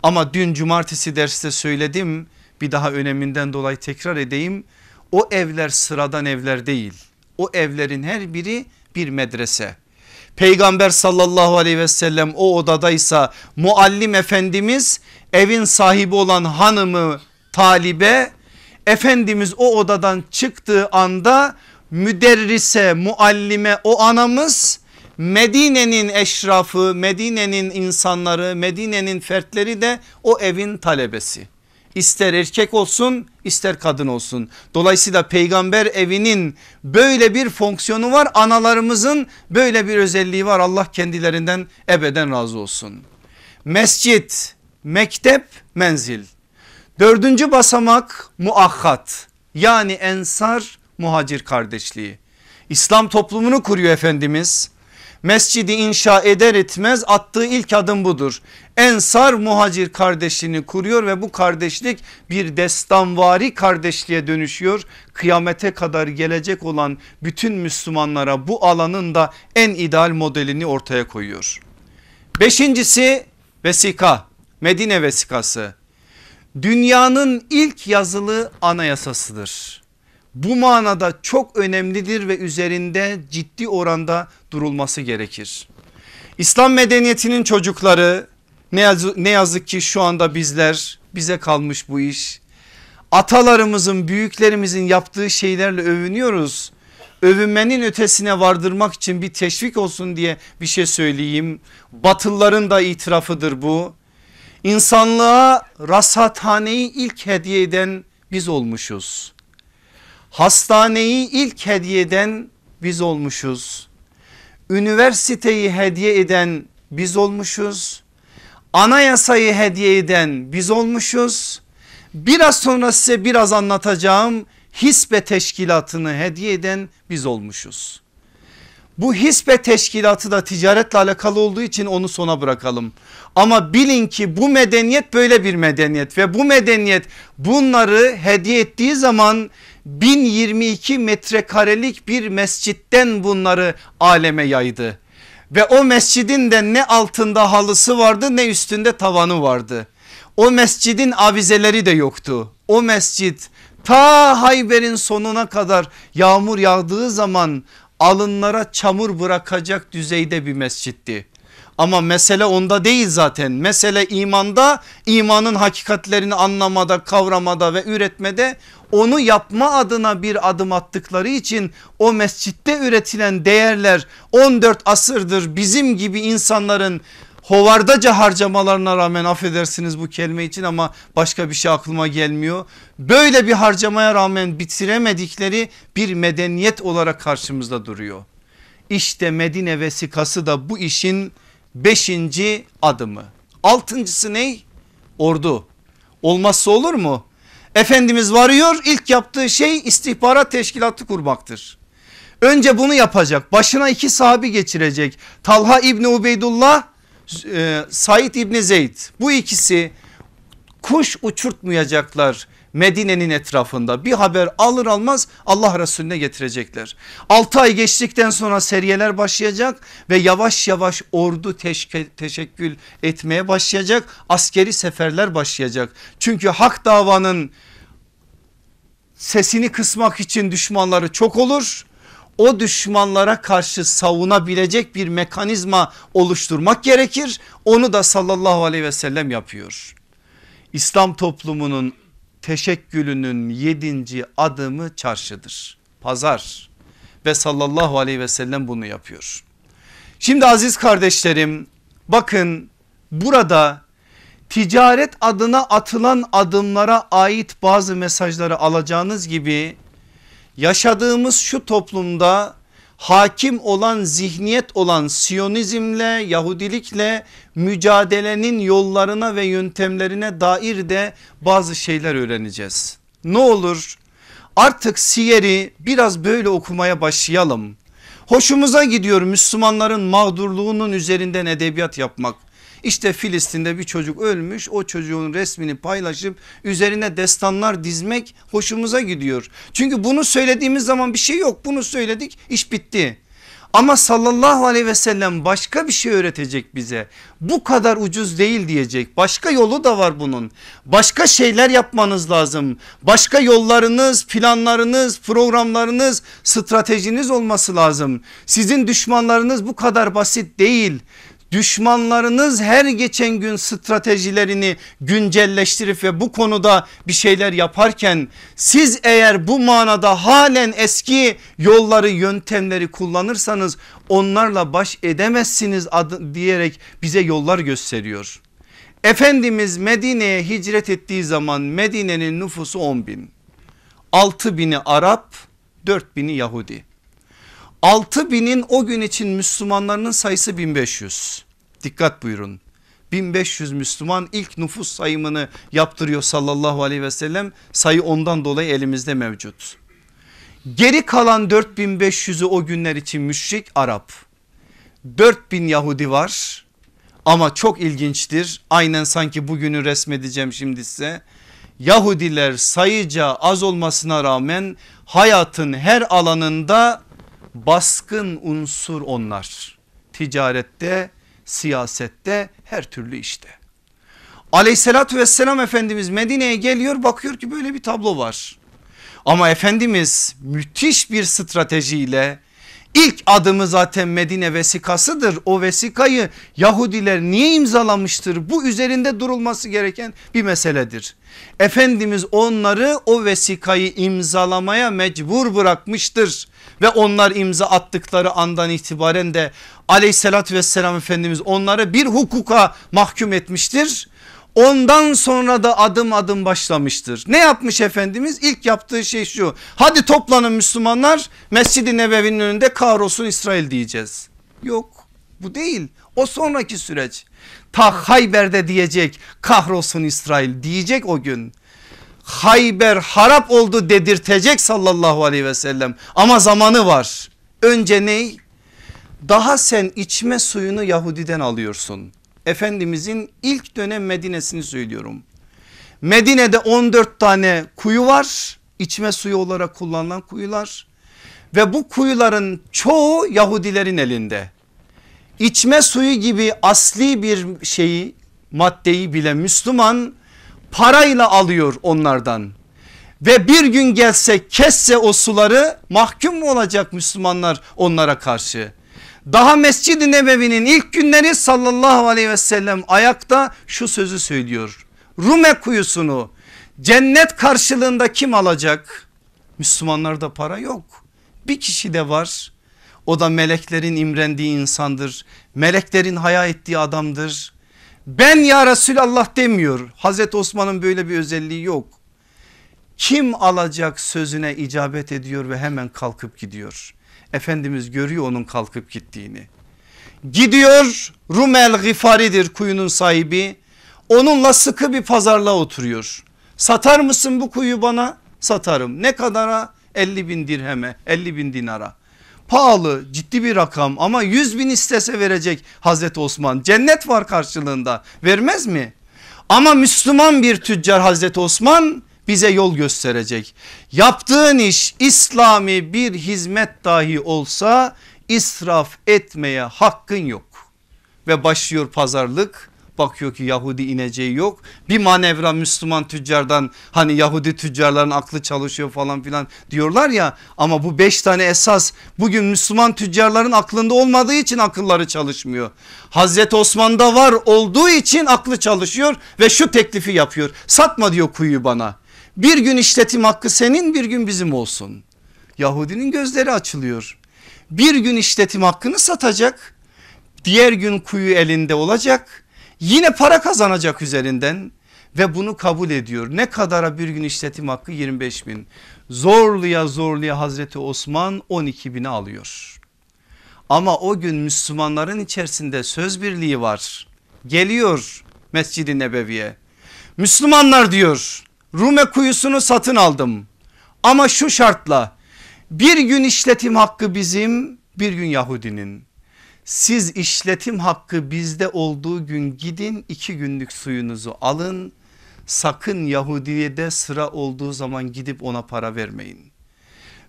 Ama dün cumartesi derste söyledim bir daha öneminden dolayı tekrar edeyim. O evler sıradan evler değil. O evlerin her biri bir medrese. Peygamber sallallahu aleyhi ve sellem o odadaysa muallim efendimiz evin sahibi olan hanımı talibe Efendimiz o odadan çıktığı anda müderrise muallime o anamız Medine'nin eşrafı Medine'nin insanları Medine'nin fertleri de o evin talebesi. İster erkek olsun ister kadın olsun. Dolayısıyla peygamber evinin böyle bir fonksiyonu var. Analarımızın böyle bir özelliği var. Allah kendilerinden ebeden razı olsun. Mescit, mektep, menzil. Dördüncü basamak muahhat yani ensar muhacir kardeşliği. İslam toplumunu kuruyor Efendimiz. Mescidi inşa eder etmez attığı ilk adım budur. Ensar muhacir kardeşliğini kuruyor ve bu kardeşlik bir destanvari kardeşliğe dönüşüyor. Kıyamete kadar gelecek olan bütün Müslümanlara bu alanın da en ideal modelini ortaya koyuyor. Beşincisi vesika Medine vesikası dünyanın ilk yazılı anayasasıdır. Bu manada çok önemlidir ve üzerinde ciddi oranda durulması gerekir. İslam medeniyetinin çocukları ne, yazık, ne yazık ki şu anda bizler bize kalmış bu iş. Atalarımızın büyüklerimizin yaptığı şeylerle övünüyoruz. Övünmenin ötesine vardırmak için bir teşvik olsun diye bir şey söyleyeyim. Batılların da itirafıdır bu. İnsanlığa rasathaneyi ilk hediye eden biz olmuşuz. Hastaneyi ilk hediye eden biz olmuşuz. Üniversiteyi hediye eden biz olmuşuz. Anayasayı hediye eden biz olmuşuz. Biraz sonra size biraz anlatacağım hisbe teşkilatını hediye eden biz olmuşuz. Bu hisbe teşkilatı da ticaretle alakalı olduğu için onu sona bırakalım. Ama bilin ki bu medeniyet böyle bir medeniyet ve bu medeniyet bunları hediye ettiği zaman 1022 metrekarelik bir mescitten bunları aleme yaydı. Ve o mescidin de ne altında halısı vardı ne üstünde tavanı vardı. O mescidin avizeleri de yoktu. O mescid ta Hayber'in sonuna kadar yağmur yağdığı zaman alınlara çamur bırakacak düzeyde bir mescitti. Ama mesele onda değil zaten. Mesele imanda, imanın hakikatlerini anlamada, kavramada ve üretmede onu yapma adına bir adım attıkları için o mescitte üretilen değerler 14 asırdır bizim gibi insanların hovardaca harcamalarına rağmen affedersiniz bu kelime için ama başka bir şey aklıma gelmiyor. Böyle bir harcamaya rağmen bitiremedikleri bir medeniyet olarak karşımızda duruyor. İşte Medine vesikası da bu işin beşinci adımı. Altıncısı ne? Ordu. Olmazsa olur mu? Efendimiz varıyor ilk yaptığı şey istihbarat teşkilatı kurmaktır. Önce bunu yapacak başına iki sahabi geçirecek Talha İbni Ubeydullah e, Said İbni Zeyd bu ikisi kuş uçurtmayacaklar Medine'nin etrafında bir haber alır almaz Allah Resulüne getirecekler. 6 ay geçtikten sonra seriyeler başlayacak ve yavaş yavaş ordu teşke, teşekkül etmeye başlayacak. Askeri seferler başlayacak. Çünkü hak davanın sesini kısmak için düşmanları çok olur o düşmanlara karşı savunabilecek bir mekanizma oluşturmak gerekir. Onu da sallallahu aleyhi ve sellem yapıyor. İslam toplumunun teşekkülünün yedinci adımı çarşıdır. Pazar ve sallallahu aleyhi ve sellem bunu yapıyor. Şimdi aziz kardeşlerim bakın burada ticaret adına atılan adımlara ait bazı mesajları alacağınız gibi yaşadığımız şu toplumda hakim olan zihniyet olan Siyonizmle Yahudilikle mücadelenin yollarına ve yöntemlerine dair de bazı şeyler öğreneceğiz. Ne olur artık Siyer'i biraz böyle okumaya başlayalım. Hoşumuza gidiyor Müslümanların mağdurluğunun üzerinden edebiyat yapmak. İşte Filistin'de bir çocuk ölmüş o çocuğun resmini paylaşıp üzerine destanlar dizmek hoşumuza gidiyor. Çünkü bunu söylediğimiz zaman bir şey yok bunu söyledik iş bitti. Ama sallallahu aleyhi ve sellem başka bir şey öğretecek bize. Bu kadar ucuz değil diyecek. Başka yolu da var bunun. Başka şeyler yapmanız lazım. Başka yollarınız, planlarınız, programlarınız, stratejiniz olması lazım. Sizin düşmanlarınız bu kadar basit değil düşmanlarınız her geçen gün stratejilerini güncelleştirip ve bu konuda bir şeyler yaparken siz eğer bu manada halen eski yolları yöntemleri kullanırsanız onlarla baş edemezsiniz diyerek bize yollar gösteriyor. Efendimiz Medine'ye hicret ettiği zaman Medine'nin nüfusu 10 bin. 6 bini Arap 4 bini Yahudi. 6 binin o gün için Müslümanlarının sayısı 1500. Dikkat buyurun. 1500 Müslüman ilk nüfus sayımını yaptırıyor sallallahu aleyhi ve sellem. Sayı ondan dolayı elimizde mevcut. Geri kalan 4500'ü o günler için müşrik Arap. 4000 Yahudi var ama çok ilginçtir. Aynen sanki bugünü resmedeceğim şimdi size. Yahudiler sayıca az olmasına rağmen hayatın her alanında baskın unsur onlar. Ticarette, siyasette, her türlü işte. Aleyhissalatü vesselam Efendimiz Medine'ye geliyor bakıyor ki böyle bir tablo var. Ama Efendimiz müthiş bir stratejiyle ilk adımı zaten Medine vesikasıdır. O vesikayı Yahudiler niye imzalamıştır? Bu üzerinde durulması gereken bir meseledir. Efendimiz onları o vesikayı imzalamaya mecbur bırakmıştır ve onlar imza attıkları andan itibaren de aleyhissalatü vesselam Efendimiz onları bir hukuka mahkum etmiştir. Ondan sonra da adım adım başlamıştır. Ne yapmış Efendimiz? İlk yaptığı şey şu. Hadi toplanın Müslümanlar Mescid-i Nebevi'nin önünde kahrolsun İsrail diyeceğiz. Yok bu değil o sonraki süreç. Ta Hayber'de diyecek kahrolsun İsrail diyecek o gün. Hayber harap oldu dedirtecek sallallahu aleyhi ve sellem ama zamanı var. Önce ney? Daha sen içme suyunu Yahudi'den alıyorsun. Efendimizin ilk dönem Medine'sini söylüyorum. Medine'de 14 tane kuyu var. İçme suyu olarak kullanılan kuyular ve bu kuyuların çoğu Yahudilerin elinde. İçme suyu gibi asli bir şeyi maddeyi bile Müslüman parayla alıyor onlardan. Ve bir gün gelse kesse o suları mahkum mu olacak Müslümanlar onlara karşı? Daha Mescid-i Nebevi'nin ilk günleri sallallahu aleyhi ve sellem ayakta şu sözü söylüyor. Rume kuyusunu cennet karşılığında kim alacak? Müslümanlarda para yok. Bir kişi de var. O da meleklerin imrendiği insandır. Meleklerin haya ettiği adamdır. Ben ya Resulallah demiyor. Hazreti Osman'ın böyle bir özelliği yok. Kim alacak sözüne icabet ediyor ve hemen kalkıp gidiyor. Efendimiz görüyor onun kalkıp gittiğini. Gidiyor Rumel Gifari'dir kuyunun sahibi. Onunla sıkı bir pazarla oturuyor. Satar mısın bu kuyu bana? Satarım. Ne kadara? 50 bin dirheme 50 bin dinara pahalı ciddi bir rakam ama 100 bin istese verecek Hazreti Osman cennet var karşılığında vermez mi? Ama Müslüman bir tüccar Hazreti Osman bize yol gösterecek. Yaptığın iş İslami bir hizmet dahi olsa israf etmeye hakkın yok. Ve başlıyor pazarlık Bakıyor ki Yahudi ineceği yok. Bir manevra Müslüman tüccardan hani Yahudi tüccarların aklı çalışıyor falan filan diyorlar ya. Ama bu beş tane esas bugün Müslüman tüccarların aklında olmadığı için akılları çalışmıyor. Hazreti Osman'da var olduğu için aklı çalışıyor ve şu teklifi yapıyor. Satma diyor kuyu bana. Bir gün işletim hakkı senin bir gün bizim olsun. Yahudinin gözleri açılıyor. Bir gün işletim hakkını satacak. Diğer gün kuyu elinde olacak. Yine para kazanacak üzerinden ve bunu kabul ediyor. Ne kadara bir gün işletim hakkı 25 bin. Zorluya zorluya Hazreti Osman 12 bini alıyor. Ama o gün Müslümanların içerisinde söz birliği var. Geliyor Mescid-i Nebevi'ye. Müslümanlar diyor Rume kuyusunu satın aldım. Ama şu şartla bir gün işletim hakkı bizim bir gün Yahudinin siz işletim hakkı bizde olduğu gün gidin iki günlük suyunuzu alın sakın Yahudiye'de sıra olduğu zaman gidip ona para vermeyin.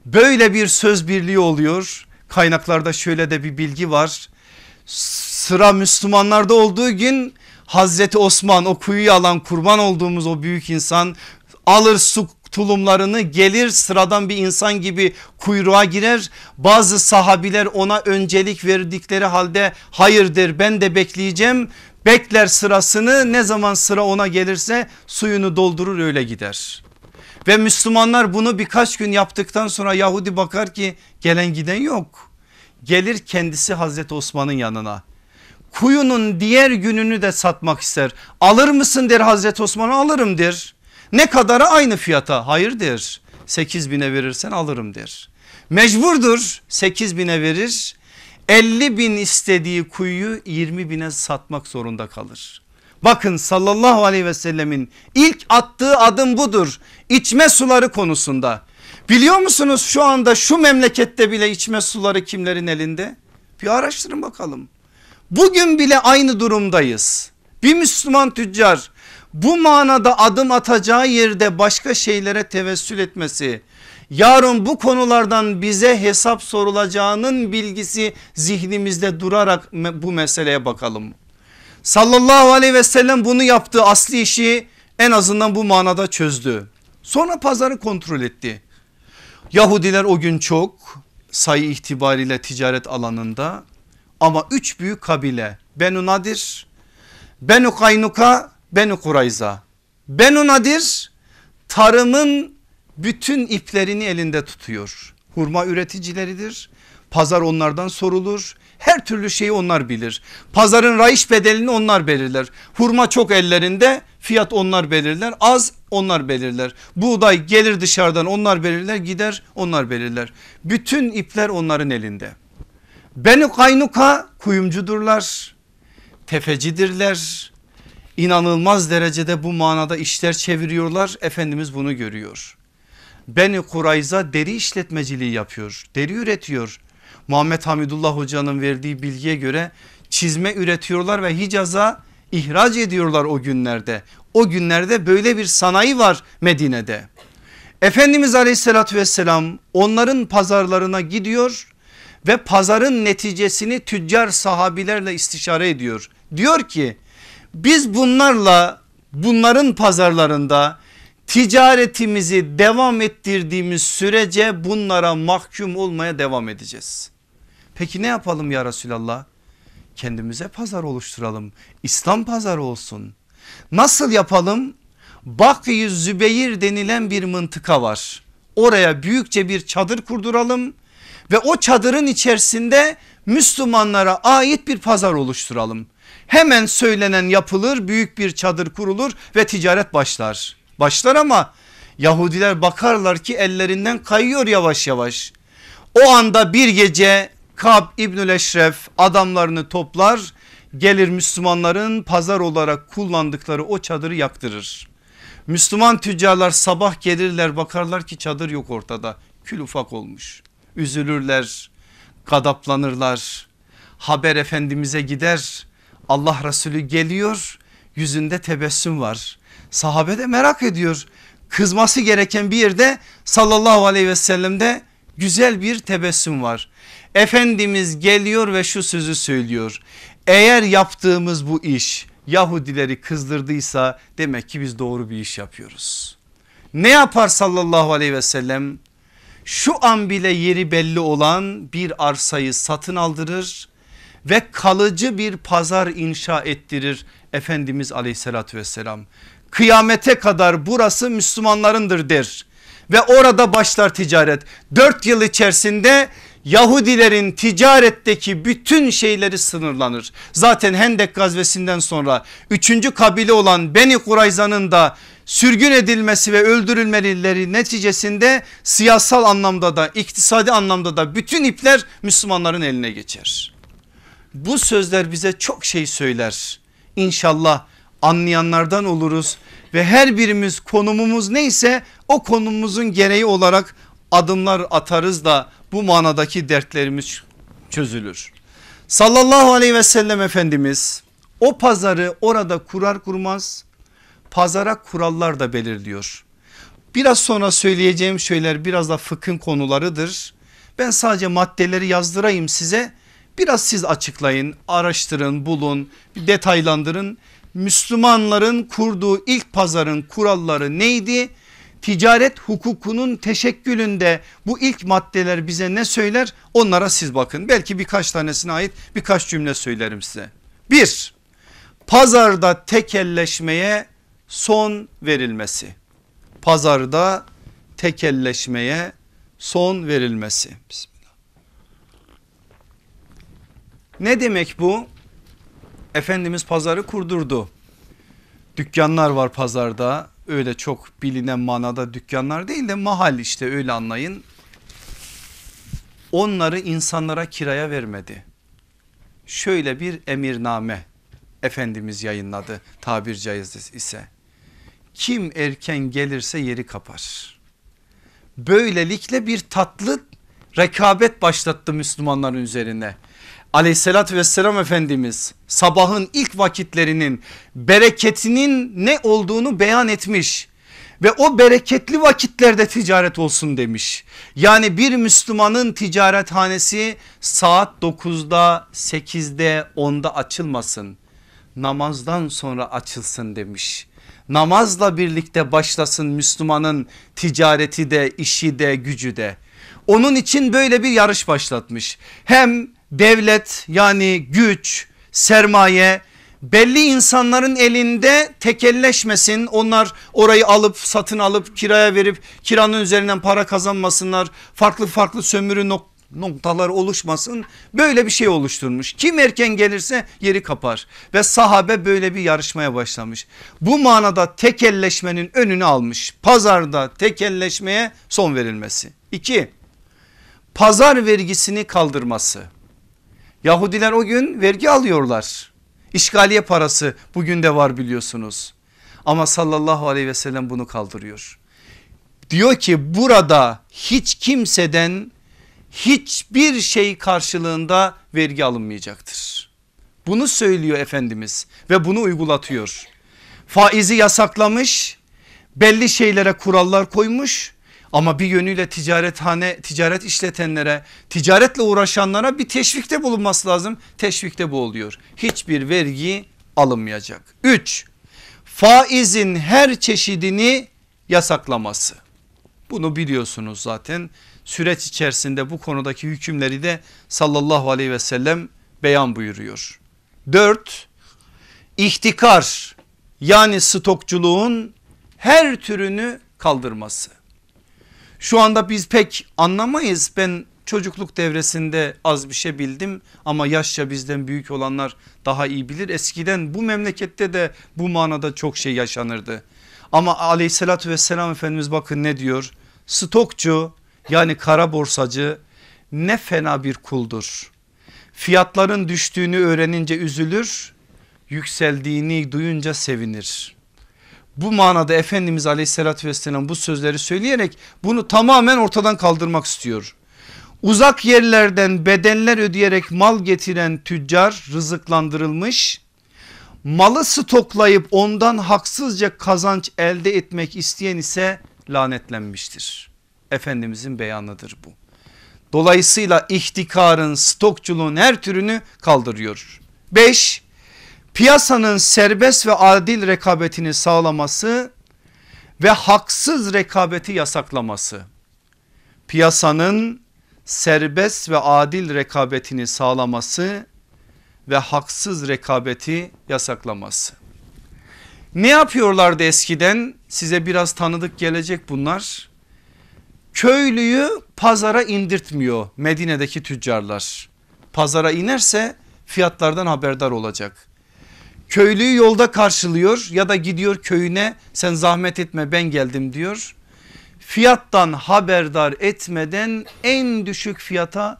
Böyle bir söz birliği oluyor kaynaklarda şöyle de bir bilgi var sıra Müslümanlarda olduğu gün Hazreti Osman o kuyuyu alan kurban olduğumuz o büyük insan alır su tulumlarını gelir sıradan bir insan gibi kuyruğa girer. Bazı sahabiler ona öncelik verdikleri halde hayırdır ben de bekleyeceğim. Bekler sırasını ne zaman sıra ona gelirse suyunu doldurur öyle gider. Ve Müslümanlar bunu birkaç gün yaptıktan sonra Yahudi bakar ki gelen giden yok. Gelir kendisi Hazreti Osman'ın yanına kuyunun diğer gününü de satmak ister. Alır mısın der Hazreti Osman'a alırım der. Ne kadara aynı fiyata hayırdır? der. 8 bine verirsen alırım der. Mecburdur 8 bine verir. 50 bin istediği kuyuyu 20 bine satmak zorunda kalır. Bakın sallallahu aleyhi ve sellemin ilk attığı adım budur. İçme suları konusunda. Biliyor musunuz şu anda şu memlekette bile içme suları kimlerin elinde? Bir araştırın bakalım. Bugün bile aynı durumdayız. Bir Müslüman tüccar bu manada adım atacağı yerde başka şeylere tevessül etmesi yarın bu konulardan bize hesap sorulacağının bilgisi zihnimizde durarak bu meseleye bakalım. Sallallahu aleyhi ve sellem bunu yaptı, asli işi en azından bu manada çözdü. Sonra pazarı kontrol etti. Yahudiler o gün çok sayı itibariyle ticaret alanında ama üç büyük kabile Benu Nadir, Benu Kaynuka Benu Kurayza. Benu Nadir tarımın bütün iplerini elinde tutuyor. Hurma üreticileridir. Pazar onlardan sorulur. Her türlü şeyi onlar bilir. Pazarın raiş bedelini onlar belirler. Hurma çok ellerinde fiyat onlar belirler. Az onlar belirler. Buğday gelir dışarıdan onlar belirler gider onlar belirler. Bütün ipler onların elinde. Beni Kaynuka kuyumcudurlar. Tefecidirler inanılmaz derecede bu manada işler çeviriyorlar. Efendimiz bunu görüyor. Beni Kurayza deri işletmeciliği yapıyor. Deri üretiyor. Muhammed Hamidullah hocanın verdiği bilgiye göre çizme üretiyorlar ve Hicaz'a ihraç ediyorlar o günlerde. O günlerde böyle bir sanayi var Medine'de. Efendimiz aleyhissalatü vesselam onların pazarlarına gidiyor ve pazarın neticesini tüccar sahabilerle istişare ediyor. Diyor ki biz bunlarla bunların pazarlarında ticaretimizi devam ettirdiğimiz sürece bunlara mahkum olmaya devam edeceğiz. Peki ne yapalım ya Resulallah? Kendimize pazar oluşturalım. İslam pazarı olsun. Nasıl yapalım? Bakıyü Zübeyir denilen bir mıntıka var. Oraya büyükçe bir çadır kurduralım ve o çadırın içerisinde Müslümanlara ait bir pazar oluşturalım hemen söylenen yapılır büyük bir çadır kurulur ve ticaret başlar. Başlar ama Yahudiler bakarlar ki ellerinden kayıyor yavaş yavaş. O anda bir gece Kab İbnül Eşref adamlarını toplar gelir Müslümanların pazar olarak kullandıkları o çadırı yaktırır. Müslüman tüccarlar sabah gelirler bakarlar ki çadır yok ortada kül ufak olmuş üzülürler kadaplanırlar, haber efendimize gider Allah Resulü geliyor yüzünde tebessüm var. Sahabe de merak ediyor. Kızması gereken bir yerde sallallahu aleyhi ve sellemde güzel bir tebessüm var. Efendimiz geliyor ve şu sözü söylüyor. Eğer yaptığımız bu iş Yahudileri kızdırdıysa demek ki biz doğru bir iş yapıyoruz. Ne yapar sallallahu aleyhi ve sellem? Şu an bile yeri belli olan bir arsayı satın aldırır ve kalıcı bir pazar inşa ettirir Efendimiz aleyhissalatü vesselam. Kıyamete kadar burası Müslümanlarındır der ve orada başlar ticaret. Dört yıl içerisinde Yahudilerin ticaretteki bütün şeyleri sınırlanır. Zaten Hendek gazvesinden sonra üçüncü kabile olan Beni Kurayza'nın da sürgün edilmesi ve öldürülmeleri neticesinde siyasal anlamda da iktisadi anlamda da bütün ipler Müslümanların eline geçer bu sözler bize çok şey söyler. İnşallah anlayanlardan oluruz ve her birimiz konumumuz neyse o konumumuzun gereği olarak adımlar atarız da bu manadaki dertlerimiz çözülür. Sallallahu aleyhi ve sellem Efendimiz o pazarı orada kurar kurmaz pazara kurallar da belirliyor. Biraz sonra söyleyeceğim şeyler biraz da fıkhın konularıdır. Ben sadece maddeleri yazdırayım size Biraz siz açıklayın, araştırın, bulun, detaylandırın. Müslümanların kurduğu ilk pazarın kuralları neydi? Ticaret hukukunun teşekkülünde bu ilk maddeler bize ne söyler? Onlara siz bakın. Belki birkaç tanesine ait birkaç cümle söylerim size. Bir, pazarda tekelleşmeye son verilmesi. Pazarda tekelleşmeye son verilmesi. Ne demek bu? Efendimiz pazarı kurdurdu. Dükkanlar var pazarda öyle çok bilinen manada dükkanlar değil de mahal işte öyle anlayın. Onları insanlara kiraya vermedi. Şöyle bir emirname Efendimiz yayınladı tabir caiz ise. Kim erken gelirse yeri kapar. Böylelikle bir tatlı rekabet başlattı Müslümanların üzerine aleyhissalatü vesselam efendimiz sabahın ilk vakitlerinin bereketinin ne olduğunu beyan etmiş ve o bereketli vakitlerde ticaret olsun demiş. Yani bir Müslümanın ticarethanesi saat 9'da 8'de 10'da açılmasın namazdan sonra açılsın demiş. Namazla birlikte başlasın Müslümanın ticareti de işi de gücü de. Onun için böyle bir yarış başlatmış. Hem devlet yani güç, sermaye belli insanların elinde tekelleşmesin. Onlar orayı alıp satın alıp kiraya verip kiranın üzerinden para kazanmasınlar. Farklı farklı sömürü nok noktalar oluşmasın. Böyle bir şey oluşturmuş. Kim erken gelirse yeri kapar ve sahabe böyle bir yarışmaya başlamış. Bu manada tekelleşmenin önünü almış. Pazarda tekelleşmeye son verilmesi. 2. Pazar vergisini kaldırması. Yahudiler o gün vergi alıyorlar. İşgaliye parası bugün de var biliyorsunuz. Ama sallallahu aleyhi ve sellem bunu kaldırıyor. Diyor ki burada hiç kimseden hiçbir şey karşılığında vergi alınmayacaktır. Bunu söylüyor Efendimiz ve bunu uygulatıyor. Faizi yasaklamış belli şeylere kurallar koymuş ama bir yönüyle ticarethane, ticaret işletenlere, ticaretle uğraşanlara bir teşvikte bulunması lazım. Teşvikte bu oluyor. Hiçbir vergi alınmayacak. 3. Faizin her çeşidini yasaklaması. Bunu biliyorsunuz zaten. Süreç içerisinde bu konudaki hükümleri de sallallahu aleyhi ve sellem beyan buyuruyor. 4. İhtikar yani stokçuluğun her türünü kaldırması. Şu anda biz pek anlamayız. Ben çocukluk devresinde az bir şey bildim ama yaşça bizden büyük olanlar daha iyi bilir. Eskiden bu memlekette de bu manada çok şey yaşanırdı. Ama aleyhissalatü vesselam Efendimiz bakın ne diyor? Stokçu yani kara borsacı ne fena bir kuldur. Fiyatların düştüğünü öğrenince üzülür, yükseldiğini duyunca sevinir bu manada Efendimiz aleyhissalatü vesselam bu sözleri söyleyerek bunu tamamen ortadan kaldırmak istiyor. Uzak yerlerden bedeller ödeyerek mal getiren tüccar rızıklandırılmış. Malı stoklayıp ondan haksızca kazanç elde etmek isteyen ise lanetlenmiştir. Efendimizin beyanıdır bu. Dolayısıyla ihtikarın, stokçuluğun her türünü kaldırıyor. 5 piyasanın serbest ve adil rekabetini sağlaması ve haksız rekabeti yasaklaması. Piyasanın serbest ve adil rekabetini sağlaması ve haksız rekabeti yasaklaması. Ne yapıyorlardı eskiden? Size biraz tanıdık gelecek bunlar. Köylüyü pazara indirtmiyor Medine'deki tüccarlar. Pazara inerse fiyatlardan haberdar olacak Köylüyü yolda karşılıyor ya da gidiyor köyüne sen zahmet etme ben geldim diyor. Fiyattan haberdar etmeden en düşük fiyata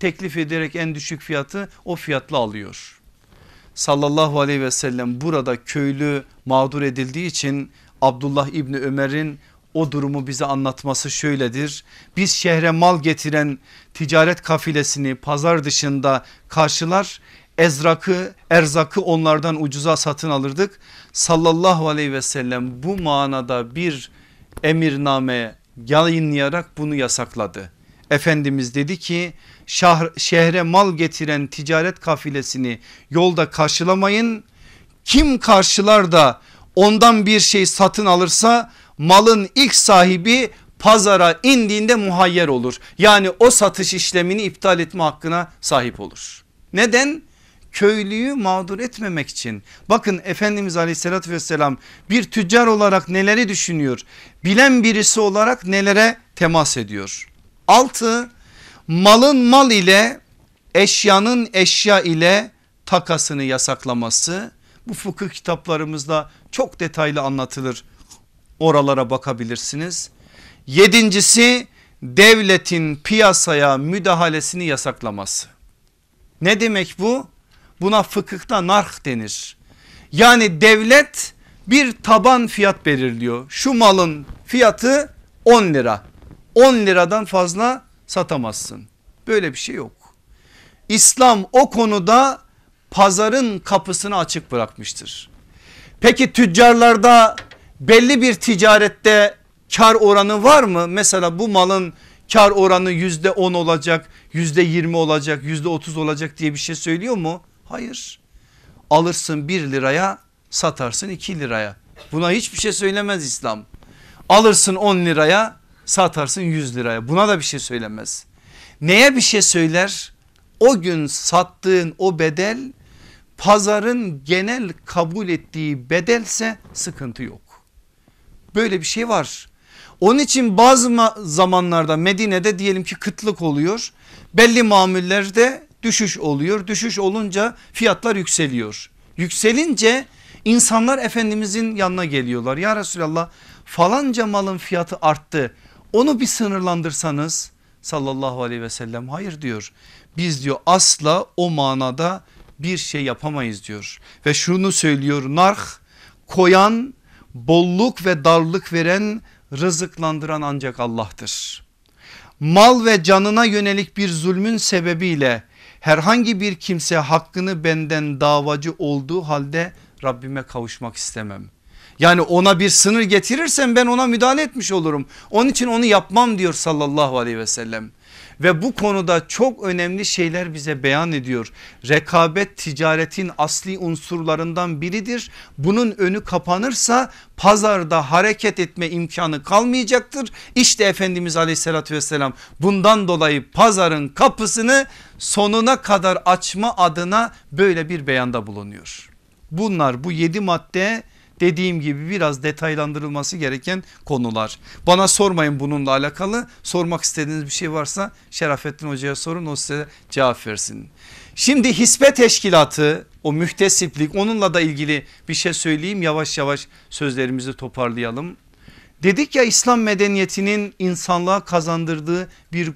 teklif ederek en düşük fiyatı o fiyatla alıyor. Sallallahu aleyhi ve sellem burada köylü mağdur edildiği için Abdullah İbni Ömer'in o durumu bize anlatması şöyledir. Biz şehre mal getiren ticaret kafilesini pazar dışında karşılar ezrakı erzakı onlardan ucuza satın alırdık. Sallallahu aleyhi ve sellem bu manada bir emirname yayınlayarak bunu yasakladı. Efendimiz dedi ki şah, şehre mal getiren ticaret kafilesini yolda karşılamayın. Kim karşılar da ondan bir şey satın alırsa malın ilk sahibi pazara indiğinde muhayyer olur. Yani o satış işlemini iptal etme hakkına sahip olur. Neden? köylüyü mağdur etmemek için. Bakın Efendimiz aleyhissalatü vesselam bir tüccar olarak neleri düşünüyor? Bilen birisi olarak nelere temas ediyor? Altı malın mal ile eşyanın eşya ile takasını yasaklaması. Bu fıkıh kitaplarımızda çok detaylı anlatılır. Oralara bakabilirsiniz. Yedincisi devletin piyasaya müdahalesini yasaklaması. Ne demek bu? Buna fıkıhta narh denir. Yani devlet bir taban fiyat belirliyor. Şu malın fiyatı 10 lira. 10 liradan fazla satamazsın. Böyle bir şey yok. İslam o konuda pazarın kapısını açık bırakmıştır. Peki tüccarlarda belli bir ticarette kar oranı var mı? Mesela bu malın kar oranı yüzde on olacak, yüzde yirmi olacak, yüzde otuz olacak diye bir şey söylüyor mu? Hayır. Alırsın 1 liraya satarsın 2 liraya. Buna hiçbir şey söylemez İslam. Alırsın 10 liraya satarsın 100 liraya. Buna da bir şey söylemez. Neye bir şey söyler? O gün sattığın o bedel pazarın genel kabul ettiği bedelse sıkıntı yok. Böyle bir şey var. Onun için bazı zamanlarda Medine'de diyelim ki kıtlık oluyor. Belli mamullerde düşüş oluyor. Düşüş olunca fiyatlar yükseliyor. Yükselince insanlar Efendimizin yanına geliyorlar. Ya Resulallah falanca malın fiyatı arttı onu bir sınırlandırsanız sallallahu aleyhi ve sellem hayır diyor. Biz diyor asla o manada bir şey yapamayız diyor. Ve şunu söylüyor narh koyan bolluk ve darlık veren rızıklandıran ancak Allah'tır. Mal ve canına yönelik bir zulmün sebebiyle herhangi bir kimse hakkını benden davacı olduğu halde Rabbime kavuşmak istemem. Yani ona bir sınır getirirsem ben ona müdahale etmiş olurum. Onun için onu yapmam diyor sallallahu aleyhi ve sellem ve bu konuda çok önemli şeyler bize beyan ediyor. Rekabet ticaretin asli unsurlarından biridir. Bunun önü kapanırsa pazarda hareket etme imkanı kalmayacaktır. İşte Efendimiz aleyhissalatü vesselam bundan dolayı pazarın kapısını sonuna kadar açma adına böyle bir beyanda bulunuyor. Bunlar bu yedi madde dediğim gibi biraz detaylandırılması gereken konular. Bana sormayın bununla alakalı sormak istediğiniz bir şey varsa Şerafettin Hoca'ya sorun o size cevap versin. Şimdi hisbe teşkilatı o mühtesiplik onunla da ilgili bir şey söyleyeyim yavaş yavaş sözlerimizi toparlayalım. Dedik ya İslam medeniyetinin insanlığa kazandırdığı bir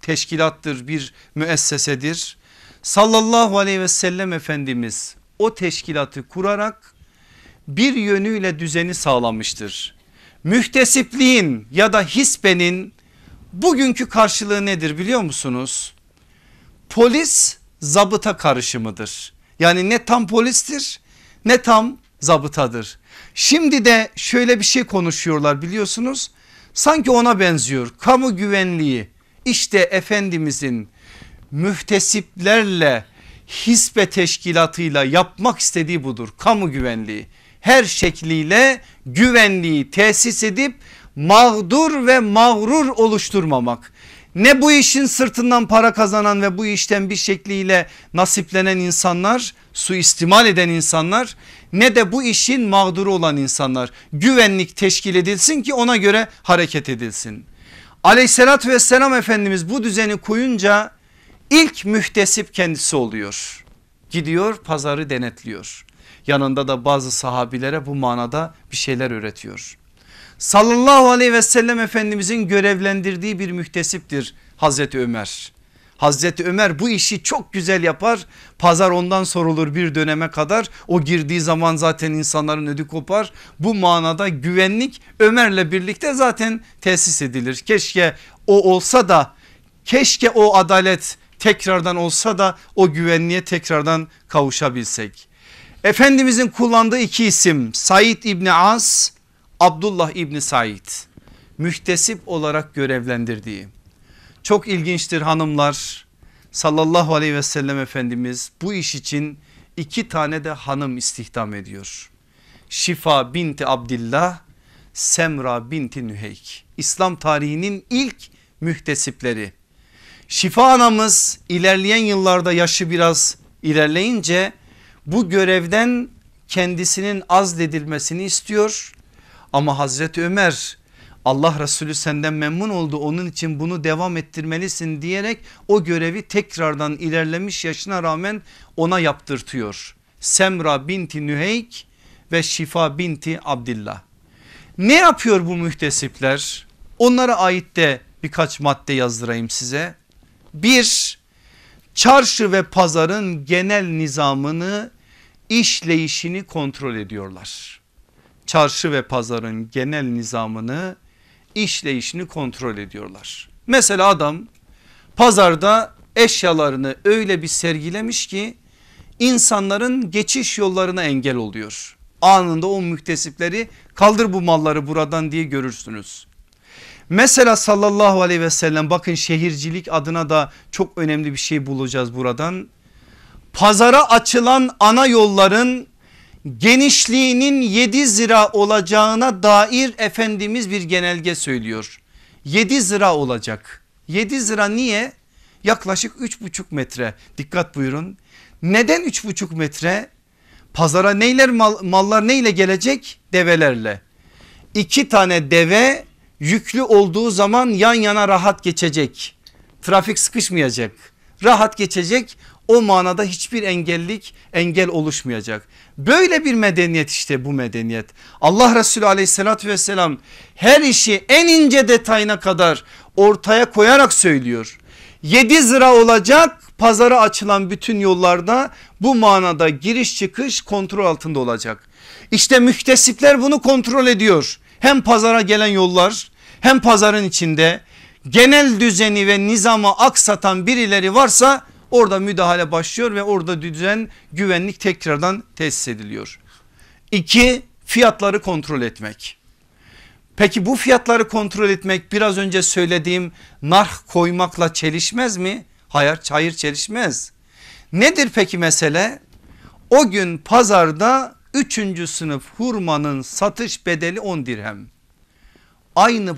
teşkilattır bir müessesedir. Sallallahu aleyhi ve sellem Efendimiz o teşkilatı kurarak bir yönüyle düzeni sağlamıştır. Mühtesipliğin ya da hisbenin bugünkü karşılığı nedir biliyor musunuz? Polis zabıta karışımıdır. Yani ne tam polistir ne tam zabıtadır. Şimdi de şöyle bir şey konuşuyorlar biliyorsunuz. Sanki ona benziyor. Kamu güvenliği işte Efendimizin mühtesiplerle hisbe teşkilatıyla yapmak istediği budur. Kamu güvenliği her şekliyle güvenliği tesis edip mağdur ve mağrur oluşturmamak. Ne bu işin sırtından para kazanan ve bu işten bir şekliyle nasiplenen insanlar suistimal eden insanlar ne de bu işin mağduru olan insanlar güvenlik teşkil edilsin ki ona göre hareket edilsin. Aleyhissalatü vesselam Efendimiz bu düzeni koyunca ilk mühtesip kendisi oluyor. Gidiyor pazarı denetliyor yanında da bazı sahabilere bu manada bir şeyler öğretiyor. Sallallahu aleyhi ve sellem efendimizin görevlendirdiği bir mühtesiptir Hazreti Ömer. Hazreti Ömer bu işi çok güzel yapar. Pazar ondan sorulur bir döneme kadar. O girdiği zaman zaten insanların ödü kopar. Bu manada güvenlik Ömer'le birlikte zaten tesis edilir. Keşke o olsa da keşke o adalet tekrardan olsa da o güvenliğe tekrardan kavuşabilsek. Efendimizin kullandığı iki isim Said İbni As, Abdullah İbni Said. Mühtesip olarak görevlendirdiği. Çok ilginçtir hanımlar sallallahu aleyhi ve sellem Efendimiz bu iş için iki tane de hanım istihdam ediyor. Şifa binti Abdillah, Semra binti Nüheyk. İslam tarihinin ilk mühtesipleri. Şifa anamız ilerleyen yıllarda yaşı biraz ilerleyince bu görevden kendisinin azledilmesini istiyor. Ama Hazreti Ömer Allah Resulü senden memnun oldu onun için bunu devam ettirmelisin diyerek o görevi tekrardan ilerlemiş yaşına rağmen ona yaptırtıyor. Semra binti Nüheyk ve Şifa binti Abdillah. Ne yapıyor bu mühtesipler? Onlara ait de birkaç madde yazdırayım size. Bir, çarşı ve pazarın genel nizamını işleyişini kontrol ediyorlar. Çarşı ve pazarın genel nizamını işleyişini kontrol ediyorlar. Mesela adam pazarda eşyalarını öyle bir sergilemiş ki insanların geçiş yollarına engel oluyor. Anında o müktesipleri kaldır bu malları buradan diye görürsünüz. Mesela sallallahu aleyhi ve sellem bakın şehircilik adına da çok önemli bir şey bulacağız buradan pazara açılan ana yolların genişliğinin 7 zira olacağına dair Efendimiz bir genelge söylüyor. 7 zira olacak. 7 zira niye? Yaklaşık 3,5 metre dikkat buyurun. Neden 3,5 metre? Pazara neyler mal, mallar neyle gelecek? Develerle. İki tane deve yüklü olduğu zaman yan yana rahat geçecek. Trafik sıkışmayacak. Rahat geçecek o manada hiçbir engellik engel oluşmayacak. Böyle bir medeniyet işte bu medeniyet. Allah Resulü aleyhissalatü vesselam her işi en ince detayına kadar ortaya koyarak söylüyor. Yedi zira olacak pazara açılan bütün yollarda bu manada giriş çıkış kontrol altında olacak. İşte mühtesipler bunu kontrol ediyor. Hem pazara gelen yollar hem pazarın içinde genel düzeni ve nizama aksatan birileri varsa Orada müdahale başlıyor ve orada düzen güvenlik tekrardan tesis ediliyor. İki fiyatları kontrol etmek. Peki bu fiyatları kontrol etmek biraz önce söylediğim narh koymakla çelişmez mi? Hayır, hayır çelişmez. Nedir peki mesele? O gün pazarda 3. sınıf hurmanın satış bedeli 10 dirhem. Aynı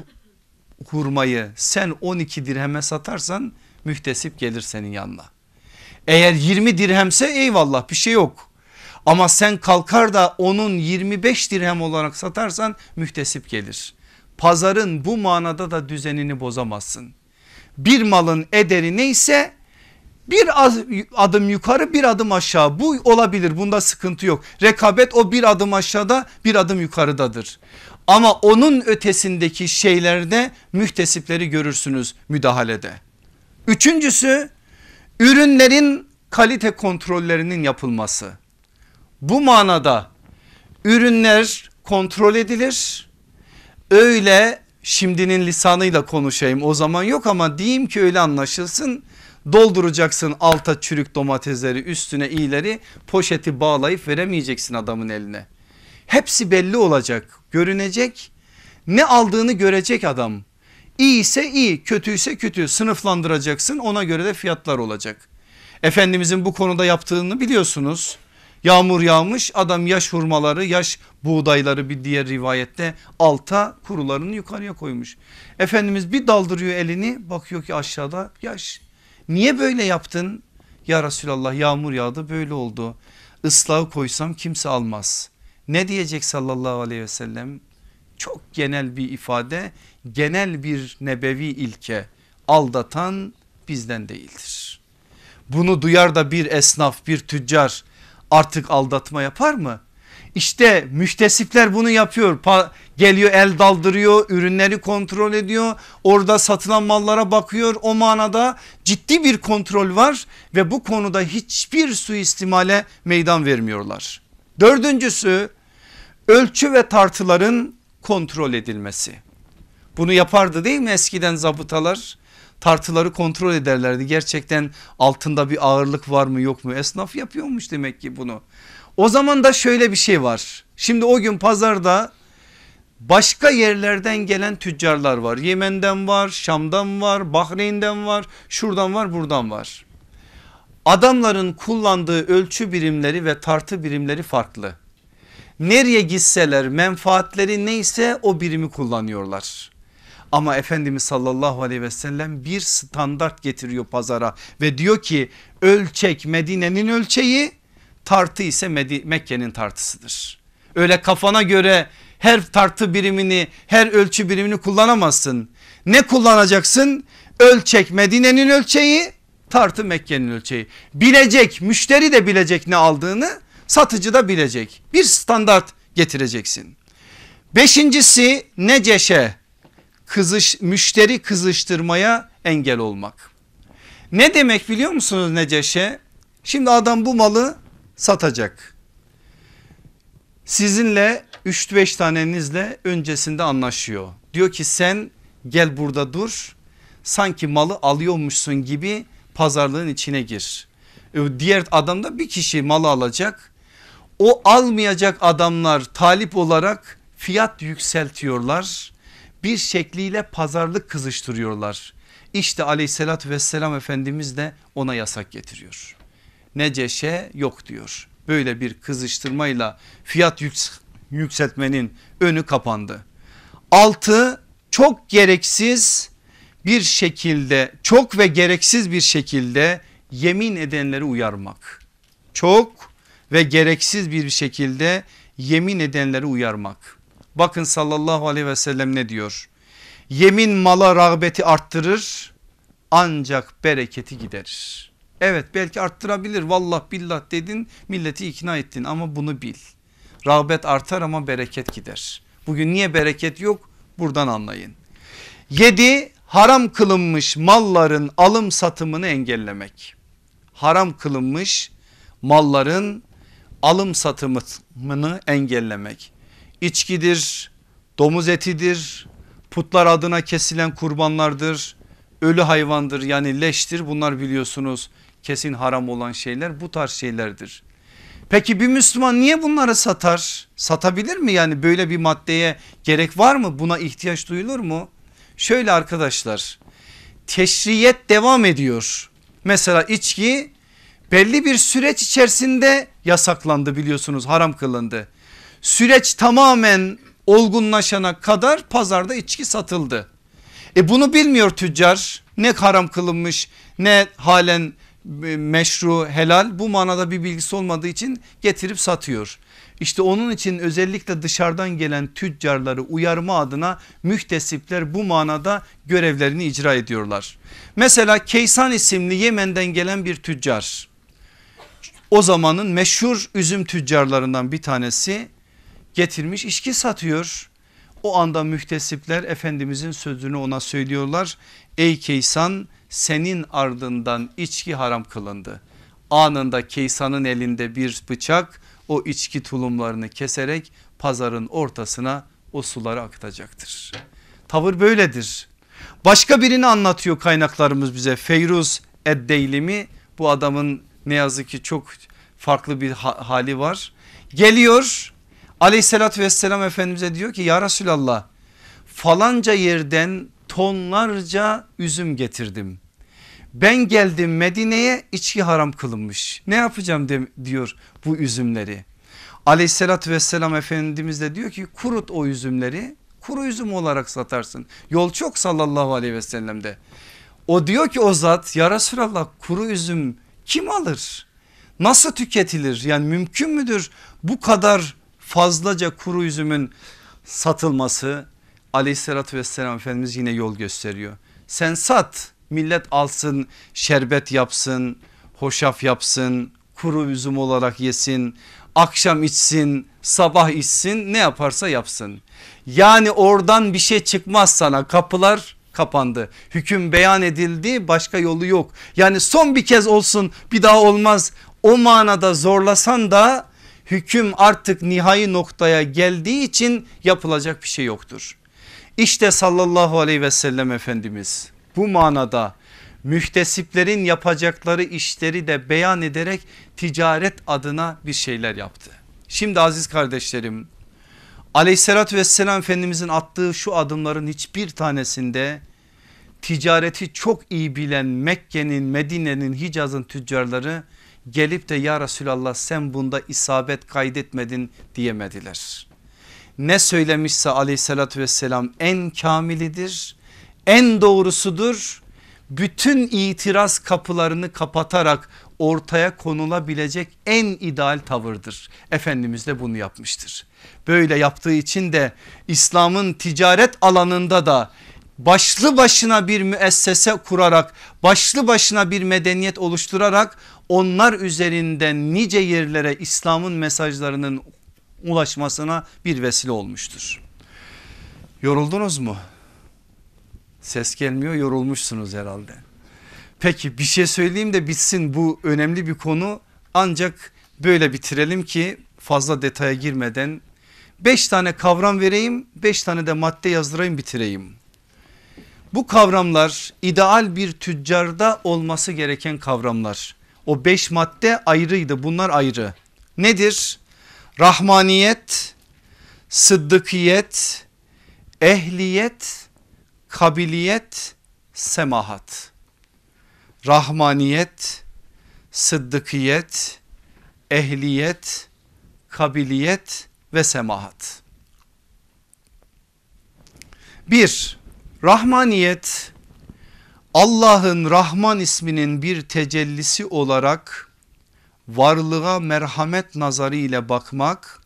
hurmayı sen 12 dirheme satarsan mühtesip gelir senin yanına. Eğer 20 dirhemse eyvallah bir şey yok. Ama sen kalkar da onun 25 dirhem olarak satarsan mühtesip gelir. Pazarın bu manada da düzenini bozamazsın. Bir malın ederi neyse bir adım yukarı bir adım aşağı bu olabilir bunda sıkıntı yok. Rekabet o bir adım aşağıda bir adım yukarıdadır. Ama onun ötesindeki şeylerde mühtesipleri görürsünüz müdahalede. Üçüncüsü Ürünlerin kalite kontrollerinin yapılması. Bu manada ürünler kontrol edilir. Öyle şimdinin lisanıyla konuşayım o zaman yok ama diyeyim ki öyle anlaşılsın. Dolduracaksın alta çürük domatesleri üstüne iyileri poşeti bağlayıp veremeyeceksin adamın eline. Hepsi belli olacak görünecek ne aldığını görecek adam İyi ise iyi kötüyse kötü sınıflandıracaksın ona göre de fiyatlar olacak. Efendimizin bu konuda yaptığını biliyorsunuz. Yağmur yağmış adam yaş hurmaları yaş buğdayları bir diğer rivayette alta kurularını yukarıya koymuş. Efendimiz bir daldırıyor elini bakıyor ki aşağıda yaş. Niye böyle yaptın? Ya Resulallah yağmur yağdı böyle oldu. Islağı koysam kimse almaz. Ne diyecek sallallahu aleyhi ve sellem? Çok genel bir ifade genel bir nebevi ilke aldatan bizden değildir. Bunu duyar da bir esnaf bir tüccar artık aldatma yapar mı? İşte müştesipler bunu yapıyor. Pa geliyor el daldırıyor, ürünleri kontrol ediyor. Orada satılan mallara bakıyor. O manada ciddi bir kontrol var ve bu konuda hiçbir suistimale meydan vermiyorlar. Dördüncüsü ölçü ve tartıların kontrol edilmesi. Bunu yapardı değil mi eskiden zabıtalar? Tartıları kontrol ederlerdi. Gerçekten altında bir ağırlık var mı yok mu? Esnaf yapıyormuş demek ki bunu. O zaman da şöyle bir şey var. Şimdi o gün pazarda başka yerlerden gelen tüccarlar var. Yemen'den var, Şam'dan var, Bahreyn'den var, şuradan var, buradan var. Adamların kullandığı ölçü birimleri ve tartı birimleri farklı. Nereye gitseler menfaatleri neyse o birimi kullanıyorlar. Ama Efendimiz sallallahu aleyhi ve sellem bir standart getiriyor pazara ve diyor ki ölçek Medine'nin ölçeği tartı ise Mekke'nin tartısıdır. Öyle kafana göre her tartı birimini her ölçü birimini kullanamazsın. Ne kullanacaksın? Ölçek Medine'nin ölçeği tartı Mekke'nin ölçeği. Bilecek müşteri de bilecek ne aldığını satıcı da bilecek. Bir standart getireceksin. Beşincisi Neceş'e kızış, müşteri kızıştırmaya engel olmak. Ne demek biliyor musunuz Neceş'e? Şimdi adam bu malı satacak. Sizinle 3-5 tanenizle öncesinde anlaşıyor. Diyor ki sen gel burada dur. Sanki malı alıyormuşsun gibi pazarlığın içine gir. Diğer adam da bir kişi malı alacak. O almayacak adamlar talip olarak fiyat yükseltiyorlar bir şekliyle pazarlık kızıştırıyorlar. İşte aleyhissalatü vesselam Efendimiz de ona yasak getiriyor. Neceşe yok diyor. Böyle bir kızıştırmayla fiyat yükseltmenin önü kapandı. Altı çok gereksiz bir şekilde çok ve gereksiz bir şekilde yemin edenleri uyarmak. Çok ve gereksiz bir şekilde yemin edenleri uyarmak. Bakın sallallahu aleyhi ve sellem ne diyor? Yemin mala rağbeti arttırır ancak bereketi giderir. Evet belki arttırabilir vallah billah dedin milleti ikna ettin ama bunu bil. Rağbet artar ama bereket gider. Bugün niye bereket yok buradan anlayın. Yedi, haram kılınmış malların alım satımını engellemek. Haram kılınmış malların alım satımını engellemek içkidir, domuz etidir, putlar adına kesilen kurbanlardır, ölü hayvandır yani leştir bunlar biliyorsunuz kesin haram olan şeyler bu tarz şeylerdir. Peki bir Müslüman niye bunları satar? Satabilir mi yani böyle bir maddeye gerek var mı? Buna ihtiyaç duyulur mu? Şöyle arkadaşlar teşriyet devam ediyor. Mesela içki belli bir süreç içerisinde yasaklandı biliyorsunuz haram kılındı. Süreç tamamen olgunlaşana kadar pazarda içki satıldı. E bunu bilmiyor tüccar ne haram kılınmış ne halen e, meşru helal bu manada bir bilgisi olmadığı için getirip satıyor. İşte onun için özellikle dışarıdan gelen tüccarları uyarma adına mühtesipler bu manada görevlerini icra ediyorlar. Mesela Keysan isimli Yemen'den gelen bir tüccar o zamanın meşhur üzüm tüccarlarından bir tanesi getirmiş içki satıyor. O anda mühtesipler Efendimizin sözünü ona söylüyorlar. Ey Keysan senin ardından içki haram kılındı. Anında Keysan'ın elinde bir bıçak o içki tulumlarını keserek pazarın ortasına o suları akıtacaktır. Tavır böyledir. Başka birini anlatıyor kaynaklarımız bize. Feyruz Eddeylimi bu adamın ne yazık ki çok farklı bir hali var. Geliyor Aleyhissalatü vesselam Efendimiz'e diyor ki ya Resulallah falanca yerden tonlarca üzüm getirdim. Ben geldim Medine'ye içki haram kılınmış. Ne yapacağım de, diyor bu üzümleri. Aleyhissalatü vesselam Efendimiz de diyor ki kurut o üzümleri kuru üzüm olarak satarsın. Yol çok sallallahu aleyhi ve sellemde. O diyor ki o zat ya Resulallah kuru üzüm kim alır? Nasıl tüketilir? Yani mümkün müdür bu kadar fazlaca kuru üzümün satılması aleyhissalatü vesselam Efendimiz yine yol gösteriyor. Sen sat millet alsın şerbet yapsın hoşaf yapsın kuru üzüm olarak yesin akşam içsin sabah içsin ne yaparsa yapsın. Yani oradan bir şey çıkmaz sana kapılar kapandı. Hüküm beyan edildi başka yolu yok. Yani son bir kez olsun bir daha olmaz. O manada zorlasan da hüküm artık nihai noktaya geldiği için yapılacak bir şey yoktur. İşte sallallahu aleyhi ve sellem Efendimiz bu manada mühtesiplerin yapacakları işleri de beyan ederek ticaret adına bir şeyler yaptı. Şimdi aziz kardeşlerim aleyhissalatü vesselam Efendimizin attığı şu adımların hiçbir tanesinde ticareti çok iyi bilen Mekke'nin Medine'nin Hicaz'ın tüccarları gelip de ya Resulallah sen bunda isabet kaydetmedin diyemediler. Ne söylemişse aleyhissalatü vesselam en kamilidir en doğrusudur bütün itiraz kapılarını kapatarak ortaya konulabilecek en ideal tavırdır. Efendimiz de bunu yapmıştır. Böyle yaptığı için de İslam'ın ticaret alanında da başlı başına bir müessese kurarak başlı başına bir medeniyet oluşturarak onlar üzerinden nice yerlere İslam'ın mesajlarının ulaşmasına bir vesile olmuştur. Yoruldunuz mu? Ses gelmiyor yorulmuşsunuz herhalde. Peki bir şey söyleyeyim de bitsin bu önemli bir konu ancak böyle bitirelim ki fazla detaya girmeden 5 tane kavram vereyim 5 tane de madde yazdırayım bitireyim. Bu kavramlar ideal bir tüccarda olması gereken kavramlar. O beş madde ayrıydı bunlar ayrı. Nedir? Rahmaniyet, sıddıkiyet, ehliyet, kabiliyet, semahat. Rahmaniyet, sıddıkiyet, ehliyet, kabiliyet ve semahat. Bir, rahmaniyet Allah'ın Rahman isminin bir tecellisi olarak varlığa merhamet nazarı ile bakmak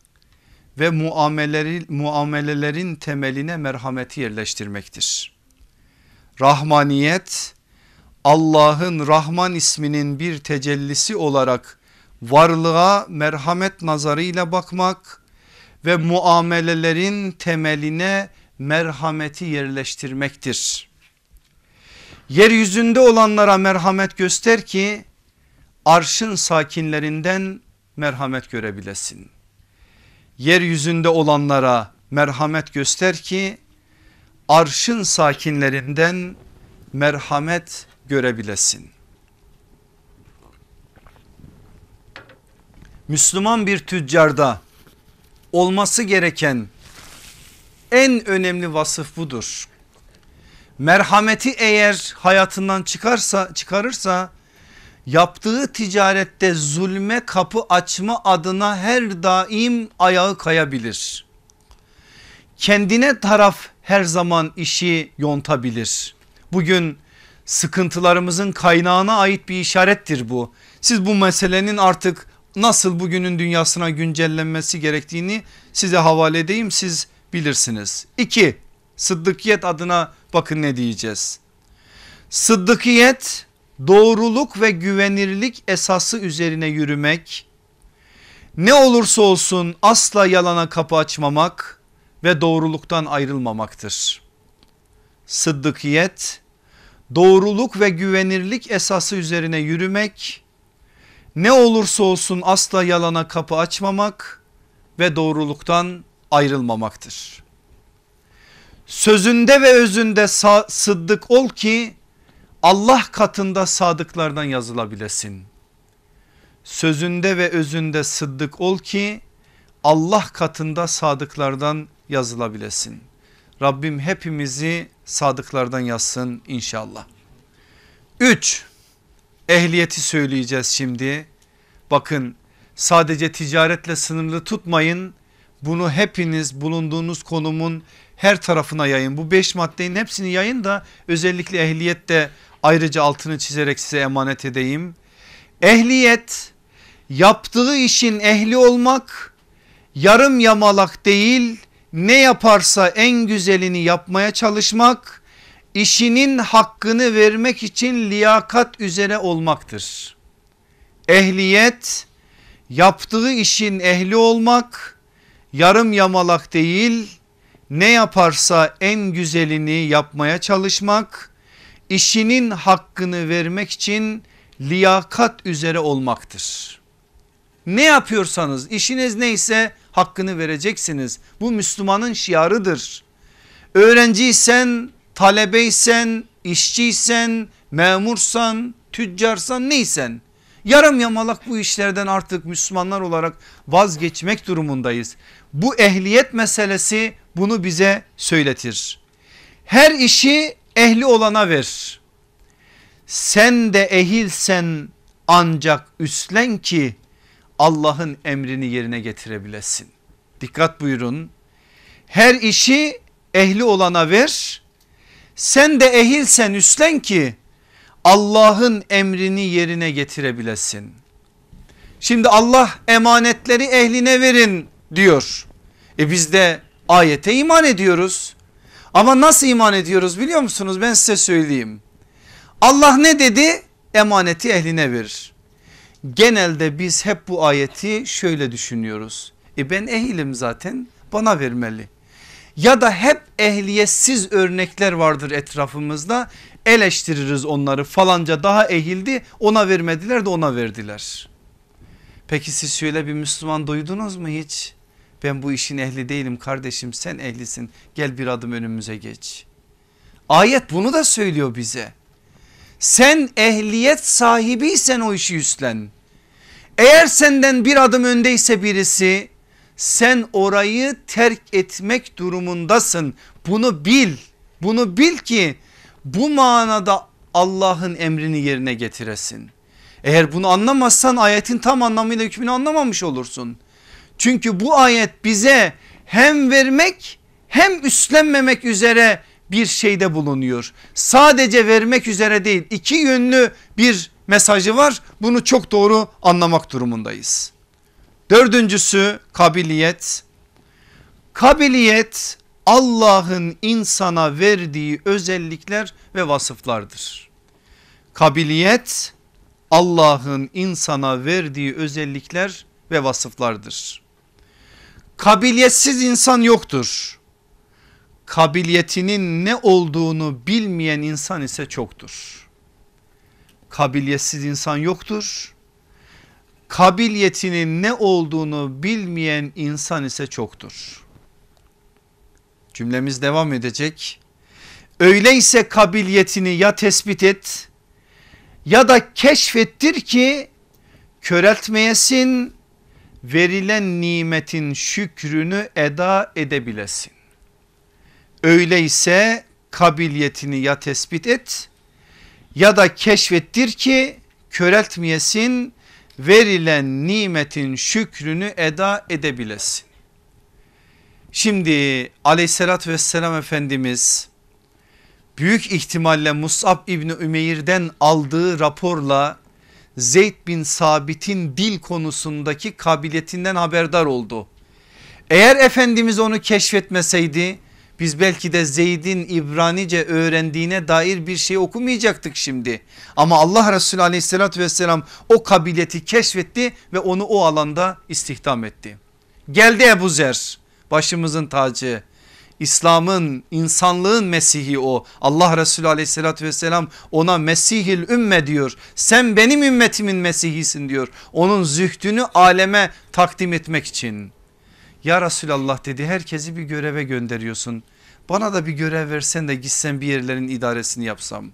ve muameleleri, muamelelerin temeline merhameti yerleştirmektir. Rahmaniyet Allah'ın Rahman isminin bir tecellisi olarak varlığa merhamet nazarı ile bakmak ve muamelelerin temeline merhameti yerleştirmektir yeryüzünde olanlara merhamet göster ki arşın sakinlerinden merhamet görebilesin. Yeryüzünde olanlara merhamet göster ki arşın sakinlerinden merhamet görebilesin. Müslüman bir tüccarda olması gereken en önemli vasıf budur merhameti eğer hayatından çıkarsa çıkarırsa yaptığı ticarette zulme kapı açma adına her daim ayağı kayabilir. Kendine taraf her zaman işi yontabilir. Bugün sıkıntılarımızın kaynağına ait bir işarettir bu. Siz bu meselenin artık nasıl bugünün dünyasına güncellenmesi gerektiğini size havale edeyim siz bilirsiniz. 2. Sıddıkiyet adına bakın ne diyeceğiz. Sıddıkiyet doğruluk ve güvenirlik esası üzerine yürümek, ne olursa olsun asla yalana kapı açmamak ve doğruluktan ayrılmamaktır. Sıddıkiyet doğruluk ve güvenirlik esası üzerine yürümek, ne olursa olsun asla yalana kapı açmamak ve doğruluktan ayrılmamaktır sözünde ve özünde sıddık ol ki Allah katında sadıklardan yazılabilesin. Sözünde ve özünde sıddık ol ki Allah katında sadıklardan yazılabilesin. Rabbim hepimizi sadıklardan yazsın inşallah. 3. Ehliyeti söyleyeceğiz şimdi. Bakın sadece ticaretle sınırlı tutmayın bunu hepiniz bulunduğunuz konumun her tarafına yayın. Bu beş maddenin hepsini yayın da özellikle ehliyette ayrıca altını çizerek size emanet edeyim. Ehliyet yaptığı işin ehli olmak yarım yamalak değil ne yaparsa en güzelini yapmaya çalışmak işinin hakkını vermek için liyakat üzere olmaktır. Ehliyet yaptığı işin ehli olmak yarım yamalak değil ne yaparsa en güzelini yapmaya çalışmak işinin hakkını vermek için liyakat üzere olmaktır. Ne yapıyorsanız işiniz neyse hakkını vereceksiniz. Bu Müslümanın şiarıdır. Öğrenciysen, talebeysen, işçiysen, memursan, tüccarsan neysen yarım yamalak bu işlerden artık Müslümanlar olarak vazgeçmek durumundayız. Bu ehliyet meselesi bunu bize söyletir. Her işi ehli olana ver. Sen de ehilsen ancak üstlen ki Allah'ın emrini yerine getirebilesin. Dikkat buyurun. Her işi ehli olana ver. Sen de ehilsen üstlen ki Allah'ın emrini yerine getirebilesin. Şimdi Allah emanetleri ehline verin diyor. E biz de ayete iman ediyoruz. Ama nasıl iman ediyoruz biliyor musunuz? Ben size söyleyeyim. Allah ne dedi? Emaneti ehline verir. Genelde biz hep bu ayeti şöyle düşünüyoruz. E ben ehilim zaten bana vermeli. Ya da hep ehliyetsiz örnekler vardır etrafımızda eleştiririz onları falanca daha ehildi ona vermediler de ona verdiler. Peki siz şöyle bir Müslüman duydunuz mu hiç? Ben bu işin ehli değilim kardeşim sen ehlisin gel bir adım önümüze geç. Ayet bunu da söylüyor bize. Sen ehliyet sahibiysen o işi üstlen. Eğer senden bir adım öndeyse birisi sen orayı terk etmek durumundasın. Bunu bil. Bunu bil ki bu manada Allah'ın emrini yerine getiresin. Eğer bunu anlamazsan ayetin tam anlamıyla hükmünü anlamamış olursun. Çünkü bu ayet bize hem vermek hem üstlenmemek üzere bir şeyde bulunuyor. Sadece vermek üzere değil iki yönlü bir mesajı var. Bunu çok doğru anlamak durumundayız. Dördüncüsü kabiliyet. Kabiliyet Allah'ın insana verdiği özellikler ve vasıflardır. Kabiliyet Allah'ın insana verdiği özellikler ve vasıflardır. Kabiliyetsiz insan yoktur. Kabiliyetinin ne olduğunu bilmeyen insan ise çoktur. Kabiliyetsiz insan yoktur. Kabiliyetinin ne olduğunu bilmeyen insan ise çoktur. Cümlemiz devam edecek. Öyleyse kabiliyetini ya tespit et ya da keşfettir ki köreltmeyesin verilen nimetin şükrünü eda edebilesin. Öyleyse kabiliyetini ya tespit et ya da keşfettir ki köreltmeyesin verilen nimetin şükrünü eda edebilesin. Şimdi aleyhissalatü vesselam Efendimiz büyük ihtimalle Musab İbni Ümeyr'den aldığı raporla Zeyd bin Sabit'in dil konusundaki kabiliyetinden haberdar oldu. Eğer Efendimiz onu keşfetmeseydi biz belki de Zeyd'in İbranice öğrendiğine dair bir şey okumayacaktık şimdi. Ama Allah Resulü aleyhissalatü vesselam o kabiliyeti keşfetti ve onu o alanda istihdam etti. Geldi Ebu Zer başımızın tacı İslam'ın insanlığın Mesih'i o. Allah Resulü aleyhissalatü vesselam ona Mesihil ümme diyor. Sen benim ümmetimin Mesih'isin diyor. Onun zühdünü aleme takdim etmek için. Ya Resulallah dedi herkesi bir göreve gönderiyorsun. Bana da bir görev versen de gitsen bir yerlerin idaresini yapsam.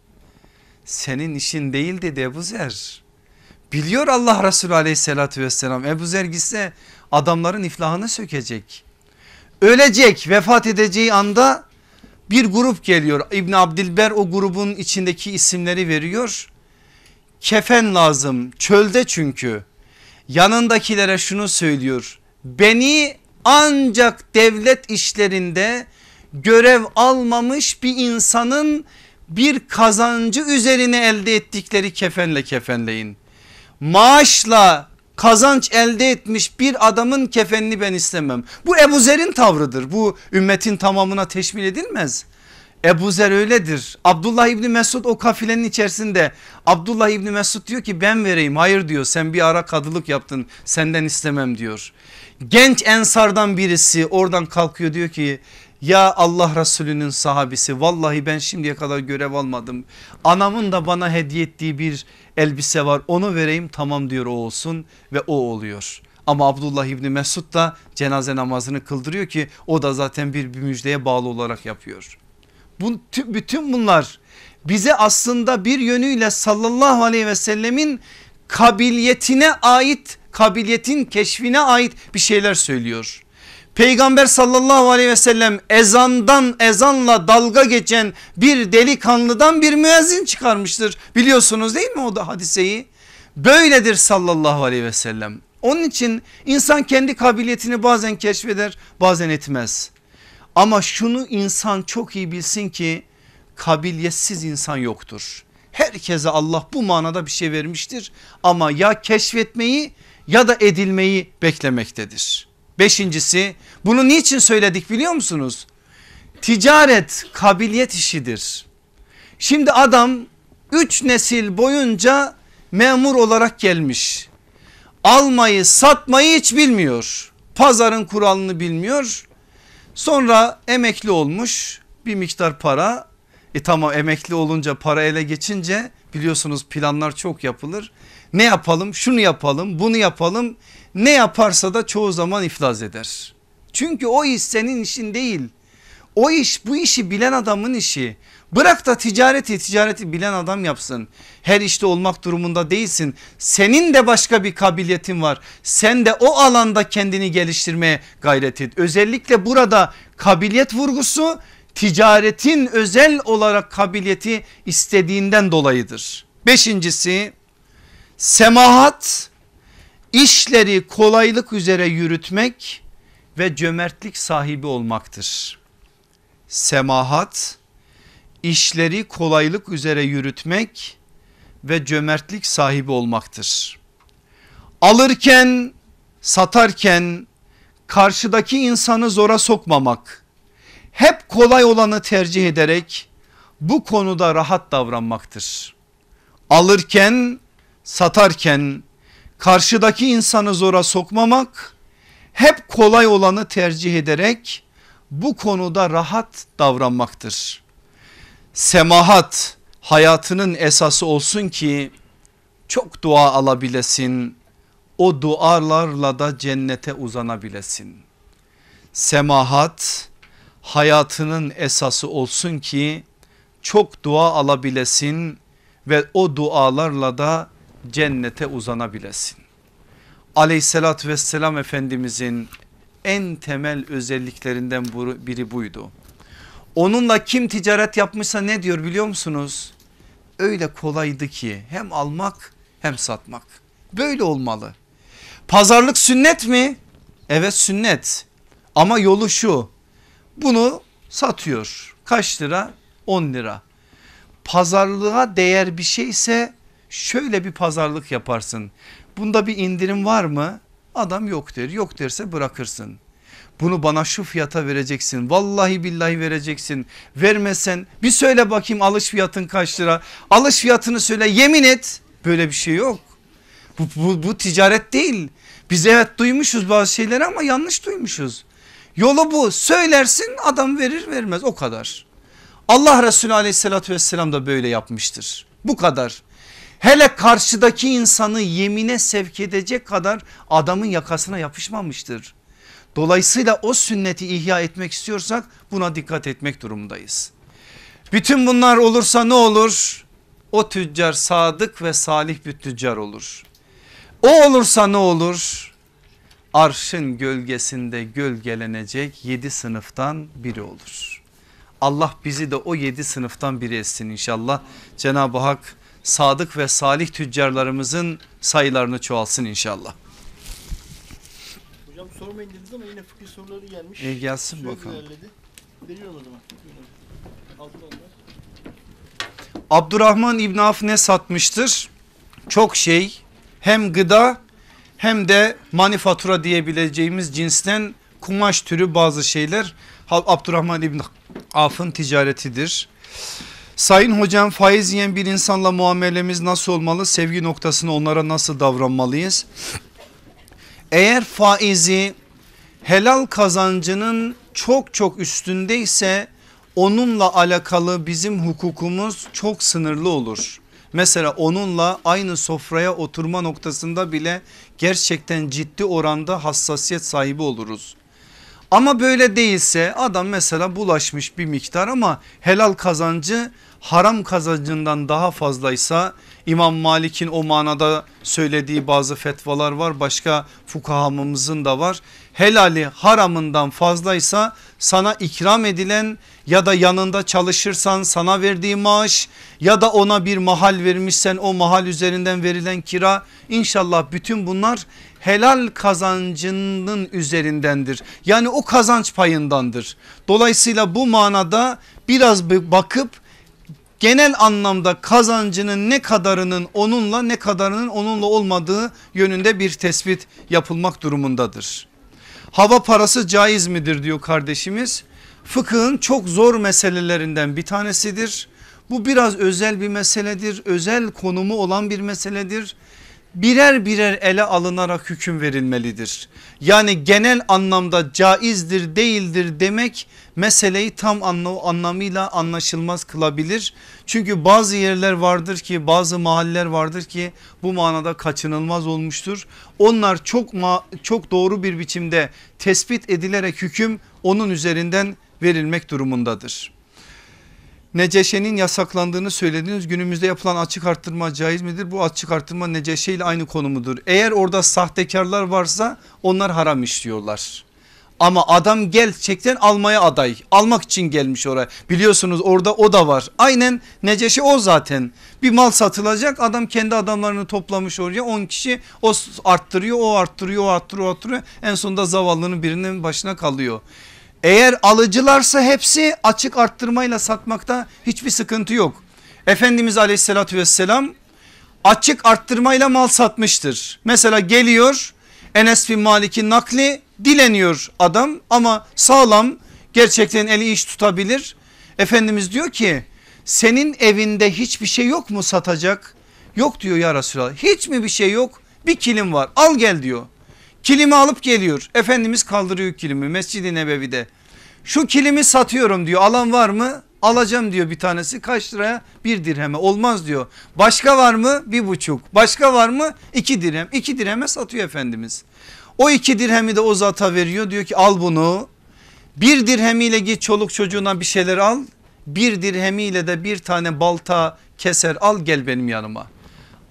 Senin işin değil dedi Ebu Zer. Biliyor Allah Resulü aleyhissalatü vesselam Ebu Zer gitse adamların iflahını sökecek ölecek vefat edeceği anda bir grup geliyor. İbn Abdilber o grubun içindeki isimleri veriyor. Kefen lazım çölde çünkü yanındakilere şunu söylüyor. Beni ancak devlet işlerinde görev almamış bir insanın bir kazancı üzerine elde ettikleri kefenle kefenleyin. Maaşla kazanç elde etmiş bir adamın kefenini ben istemem. Bu Ebu Zer'in tavrıdır. Bu ümmetin tamamına teşmil edilmez. Ebu Zer öyledir. Abdullah İbni Mesud o kafilenin içerisinde. Abdullah İbni Mesud diyor ki ben vereyim. Hayır diyor sen bir ara kadılık yaptın senden istemem diyor. Genç ensardan birisi oradan kalkıyor diyor ki ya Allah Resulü'nün sahabesi vallahi ben şimdiye kadar görev almadım. Anamın da bana hediye ettiği bir elbise var onu vereyim tamam diyor o olsun ve o oluyor. Ama Abdullah İbni Mesud da cenaze namazını kıldırıyor ki o da zaten bir, bir müjdeye bağlı olarak yapıyor. Bu, bütün bunlar bize aslında bir yönüyle sallallahu aleyhi ve sellemin kabiliyetine ait kabiliyetin keşfine ait bir şeyler söylüyor. Peygamber sallallahu aleyhi ve sellem ezandan ezanla dalga geçen bir delikanlıdan bir müezzin çıkarmıştır. Biliyorsunuz değil mi o da hadiseyi? Böyledir sallallahu aleyhi ve sellem. Onun için insan kendi kabiliyetini bazen keşfeder bazen etmez. Ama şunu insan çok iyi bilsin ki kabiliyetsiz insan yoktur. Herkese Allah bu manada bir şey vermiştir ama ya keşfetmeyi ya da edilmeyi beklemektedir. Beşincisi bunu niçin söyledik biliyor musunuz? Ticaret kabiliyet işidir. Şimdi adam 3 nesil boyunca memur olarak gelmiş. Almayı satmayı hiç bilmiyor. Pazarın kuralını bilmiyor. Sonra emekli olmuş bir miktar para. E tamam emekli olunca para ele geçince biliyorsunuz planlar çok yapılır. Ne yapalım şunu yapalım bunu yapalım ne yaparsa da çoğu zaman iflas eder. Çünkü o iş senin işin değil. O iş bu işi bilen adamın işi. Bırak da ticareti ticareti bilen adam yapsın. Her işte olmak durumunda değilsin. Senin de başka bir kabiliyetin var. Sen de o alanda kendini geliştirmeye gayret et. Özellikle burada kabiliyet vurgusu ticaretin özel olarak kabiliyeti istediğinden dolayıdır. Beşincisi semahat işleri kolaylık üzere yürütmek ve cömertlik sahibi olmaktır. Semahat işleri kolaylık üzere yürütmek ve cömertlik sahibi olmaktır. Alırken satarken karşıdaki insanı zora sokmamak hep kolay olanı tercih ederek bu konuda rahat davranmaktır. Alırken satarken karşıdaki insanı zora sokmamak hep kolay olanı tercih ederek bu konuda rahat davranmaktır. Semahat hayatının esası olsun ki çok dua alabilesin. O dualarla da cennete uzanabilesin. Semahat hayatının esası olsun ki çok dua alabilesin ve o dualarla da cennete uzanabilesin. Aleyhissalatü vesselam Efendimizin en temel özelliklerinden biri buydu. Onunla kim ticaret yapmışsa ne diyor biliyor musunuz? Öyle kolaydı ki hem almak hem satmak. Böyle olmalı. Pazarlık sünnet mi? Evet sünnet. Ama yolu şu. Bunu satıyor. Kaç lira? 10 lira. Pazarlığa değer bir şeyse şöyle bir pazarlık yaparsın. Bunda bir indirim var mı? Adam yok der yok derse bırakırsın. Bunu bana şu fiyata vereceksin vallahi billahi vereceksin vermesen bir söyle bakayım alış fiyatın kaç lira alış fiyatını söyle yemin et böyle bir şey yok. Bu, bu, bu ticaret değil biz evet duymuşuz bazı şeyleri ama yanlış duymuşuz. Yolu bu söylersin adam verir vermez o kadar. Allah Resulü aleyhissalatü vesselam da böyle yapmıştır. Bu kadar. Hele karşıdaki insanı yemine sevk edecek kadar adamın yakasına yapışmamıştır. Dolayısıyla o sünneti ihya etmek istiyorsak buna dikkat etmek durumundayız. Bütün bunlar olursa ne olur? O tüccar sadık ve salih bir tüccar olur. O olursa ne olur? Arşın gölgesinde gölgelenecek yedi sınıftan biri olur. Allah bizi de o yedi sınıftan biri etsin inşallah. Cenab-ı Hak sadık ve salih tüccarlarımızın sayılarını çoğalsın inşallah. Hocam sormayın dediniz ama yine fıkıh soruları gelmiş. E gelsin Süre bakalım. Abdurrahman İbn Af ne satmıştır? Çok şey hem gıda hem de manifatura diyebileceğimiz cinsten kumaş türü bazı şeyler Abdurrahman İbn Af'ın ticaretidir. Sayın hocam faiz yiyen bir insanla muamelemiz nasıl olmalı? Sevgi noktasını onlara nasıl davranmalıyız? Eğer faizi helal kazancının çok çok üstündeyse onunla alakalı bizim hukukumuz çok sınırlı olur. Mesela onunla aynı sofraya oturma noktasında bile gerçekten ciddi oranda hassasiyet sahibi oluruz. Ama böyle değilse adam mesela bulaşmış bir miktar ama helal kazancı haram kazancından daha fazlaysa İmam Malik'in o manada söylediği bazı fetvalar var başka fukahamımızın da var. Helali haramından fazlaysa sana ikram edilen ya da yanında çalışırsan sana verdiği maaş ya da ona bir mahal vermişsen o mahal üzerinden verilen kira inşallah bütün bunlar helal kazancının üzerindendir. Yani o kazanç payındandır. Dolayısıyla bu manada biraz bakıp genel anlamda kazancının ne kadarının onunla ne kadarının onunla olmadığı yönünde bir tespit yapılmak durumundadır. Hava parası caiz midir diyor kardeşimiz. Fıkhın çok zor meselelerinden bir tanesidir. Bu biraz özel bir meseledir. Özel konumu olan bir meseledir birer birer ele alınarak hüküm verilmelidir. Yani genel anlamda caizdir değildir demek meseleyi tam anlamıyla anlaşılmaz kılabilir. Çünkü bazı yerler vardır ki bazı mahalleler vardır ki bu manada kaçınılmaz olmuştur. Onlar çok çok doğru bir biçimde tespit edilerek hüküm onun üzerinden verilmek durumundadır. Neceşe'nin yasaklandığını söylediniz. Günümüzde yapılan açık arttırma caiz midir? Bu açık arttırma Neceşe ile aynı konumudur. Eğer orada sahtekarlar varsa onlar haram işliyorlar. Ama adam gerçekten almaya aday. Almak için gelmiş oraya. Biliyorsunuz orada o da var. Aynen Neceşe o zaten. Bir mal satılacak adam kendi adamlarını toplamış oraya 10 kişi o arttırıyor o arttırıyor o arttırıyor o arttırıyor. En sonunda zavallının birinin başına kalıyor. Eğer alıcılarsa hepsi açık arttırmayla satmakta hiçbir sıkıntı yok. Efendimiz aleyhissalatü vesselam açık arttırmayla mal satmıştır. Mesela geliyor Enes bin Malik'in nakli dileniyor adam ama sağlam gerçekten eli iş tutabilir. Efendimiz diyor ki senin evinde hiçbir şey yok mu satacak? Yok diyor ya Resulallah hiç mi bir şey yok? Bir kilim var al gel diyor. Kilimi alıp geliyor. Efendimiz kaldırıyor kilimi Mescid-i Nebevi'de. Şu kilimi satıyorum diyor. Alan var mı? Alacağım diyor bir tanesi kaç liraya? Bir dirheme olmaz diyor. Başka var mı? Bir buçuk. Başka var mı? İki dirhem. İki dirheme satıyor Efendimiz. O iki dirhemi de o zata veriyor diyor ki al bunu. Bir dirhemiyle git çoluk çocuğuna bir şeyler al. Bir dirhemiyle de bir tane balta keser al gel benim yanıma.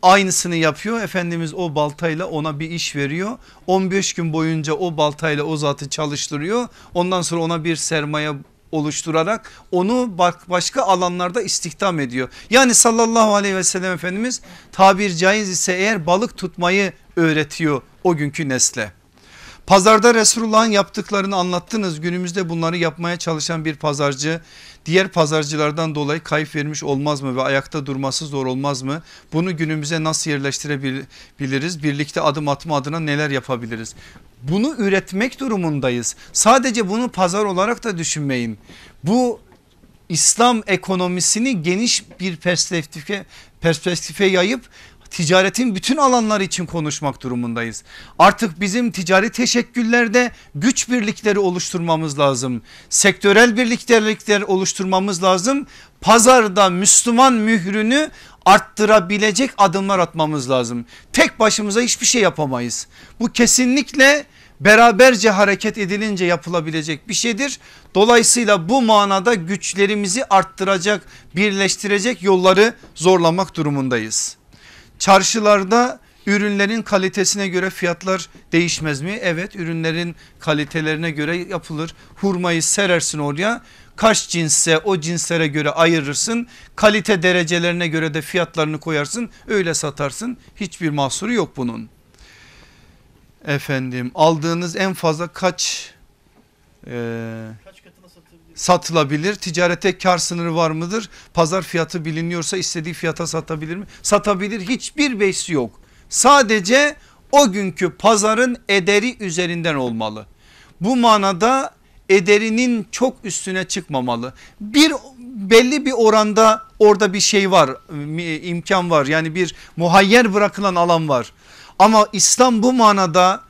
Aynısını yapıyor Efendimiz o baltayla ona bir iş veriyor. 15 gün boyunca o baltayla o zatı çalıştırıyor. Ondan sonra ona bir sermaye oluşturarak onu başka alanlarda istihdam ediyor. Yani sallallahu aleyhi ve sellem Efendimiz tabir caiz ise eğer balık tutmayı öğretiyor o günkü nesle. Pazarda Resulullah'ın yaptıklarını anlattınız. Günümüzde bunları yapmaya çalışan bir pazarcı diğer pazarcılardan dolayı kayıp vermiş olmaz mı ve ayakta durması zor olmaz mı? Bunu günümüze nasıl yerleştirebiliriz? Birlikte adım atma adına neler yapabiliriz? Bunu üretmek durumundayız. Sadece bunu pazar olarak da düşünmeyin. Bu İslam ekonomisini geniş bir perspektife perspektife yayıp ticaretin bütün alanları için konuşmak durumundayız. Artık bizim ticari teşekküllerde güç birlikleri oluşturmamız lazım. Sektörel birliktelikler oluşturmamız lazım. Pazarda Müslüman mührünü arttırabilecek adımlar atmamız lazım. Tek başımıza hiçbir şey yapamayız. Bu kesinlikle beraberce hareket edilince yapılabilecek bir şeydir. Dolayısıyla bu manada güçlerimizi arttıracak, birleştirecek yolları zorlamak durumundayız. Çarşılarda ürünlerin kalitesine göre fiyatlar değişmez mi? Evet ürünlerin kalitelerine göre yapılır. Hurmayı serersin oraya kaç cinsse o cinslere göre ayırırsın. Kalite derecelerine göre de fiyatlarını koyarsın öyle satarsın. Hiçbir mahsuru yok bunun. Efendim aldığınız en fazla kaç e, satılabilir? Ticarete kar sınırı var mıdır? Pazar fiyatı biliniyorsa istediği fiyata satabilir mi? Satabilir hiçbir besi yok. Sadece o günkü pazarın ederi üzerinden olmalı. Bu manada ederinin çok üstüne çıkmamalı. Bir belli bir oranda orada bir şey var imkan var yani bir muhayyer bırakılan alan var. Ama İslam bu manada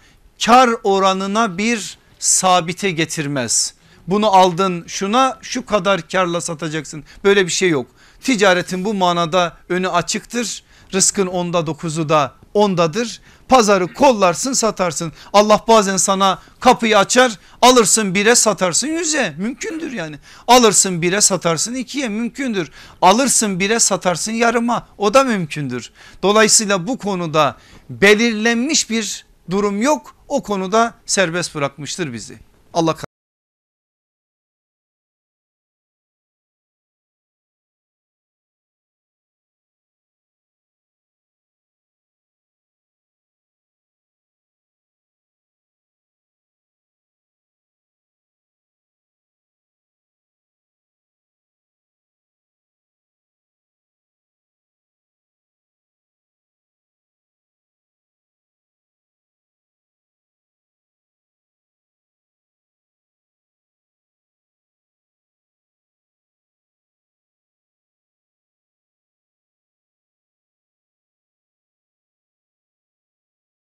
kar oranına bir sabite getirmez bunu aldın şuna şu kadar karla satacaksın böyle bir şey yok. Ticaretin bu manada önü açıktır rızkın onda dokuzu da ondadır. Pazarı kollarsın satarsın Allah bazen sana kapıyı açar alırsın bire satarsın yüze mümkündür yani. Alırsın bire satarsın ikiye mümkündür alırsın bire satarsın yarıma o da mümkündür. Dolayısıyla bu konuda belirlenmiş bir durum yok o konuda serbest bırakmıştır bizi. Allah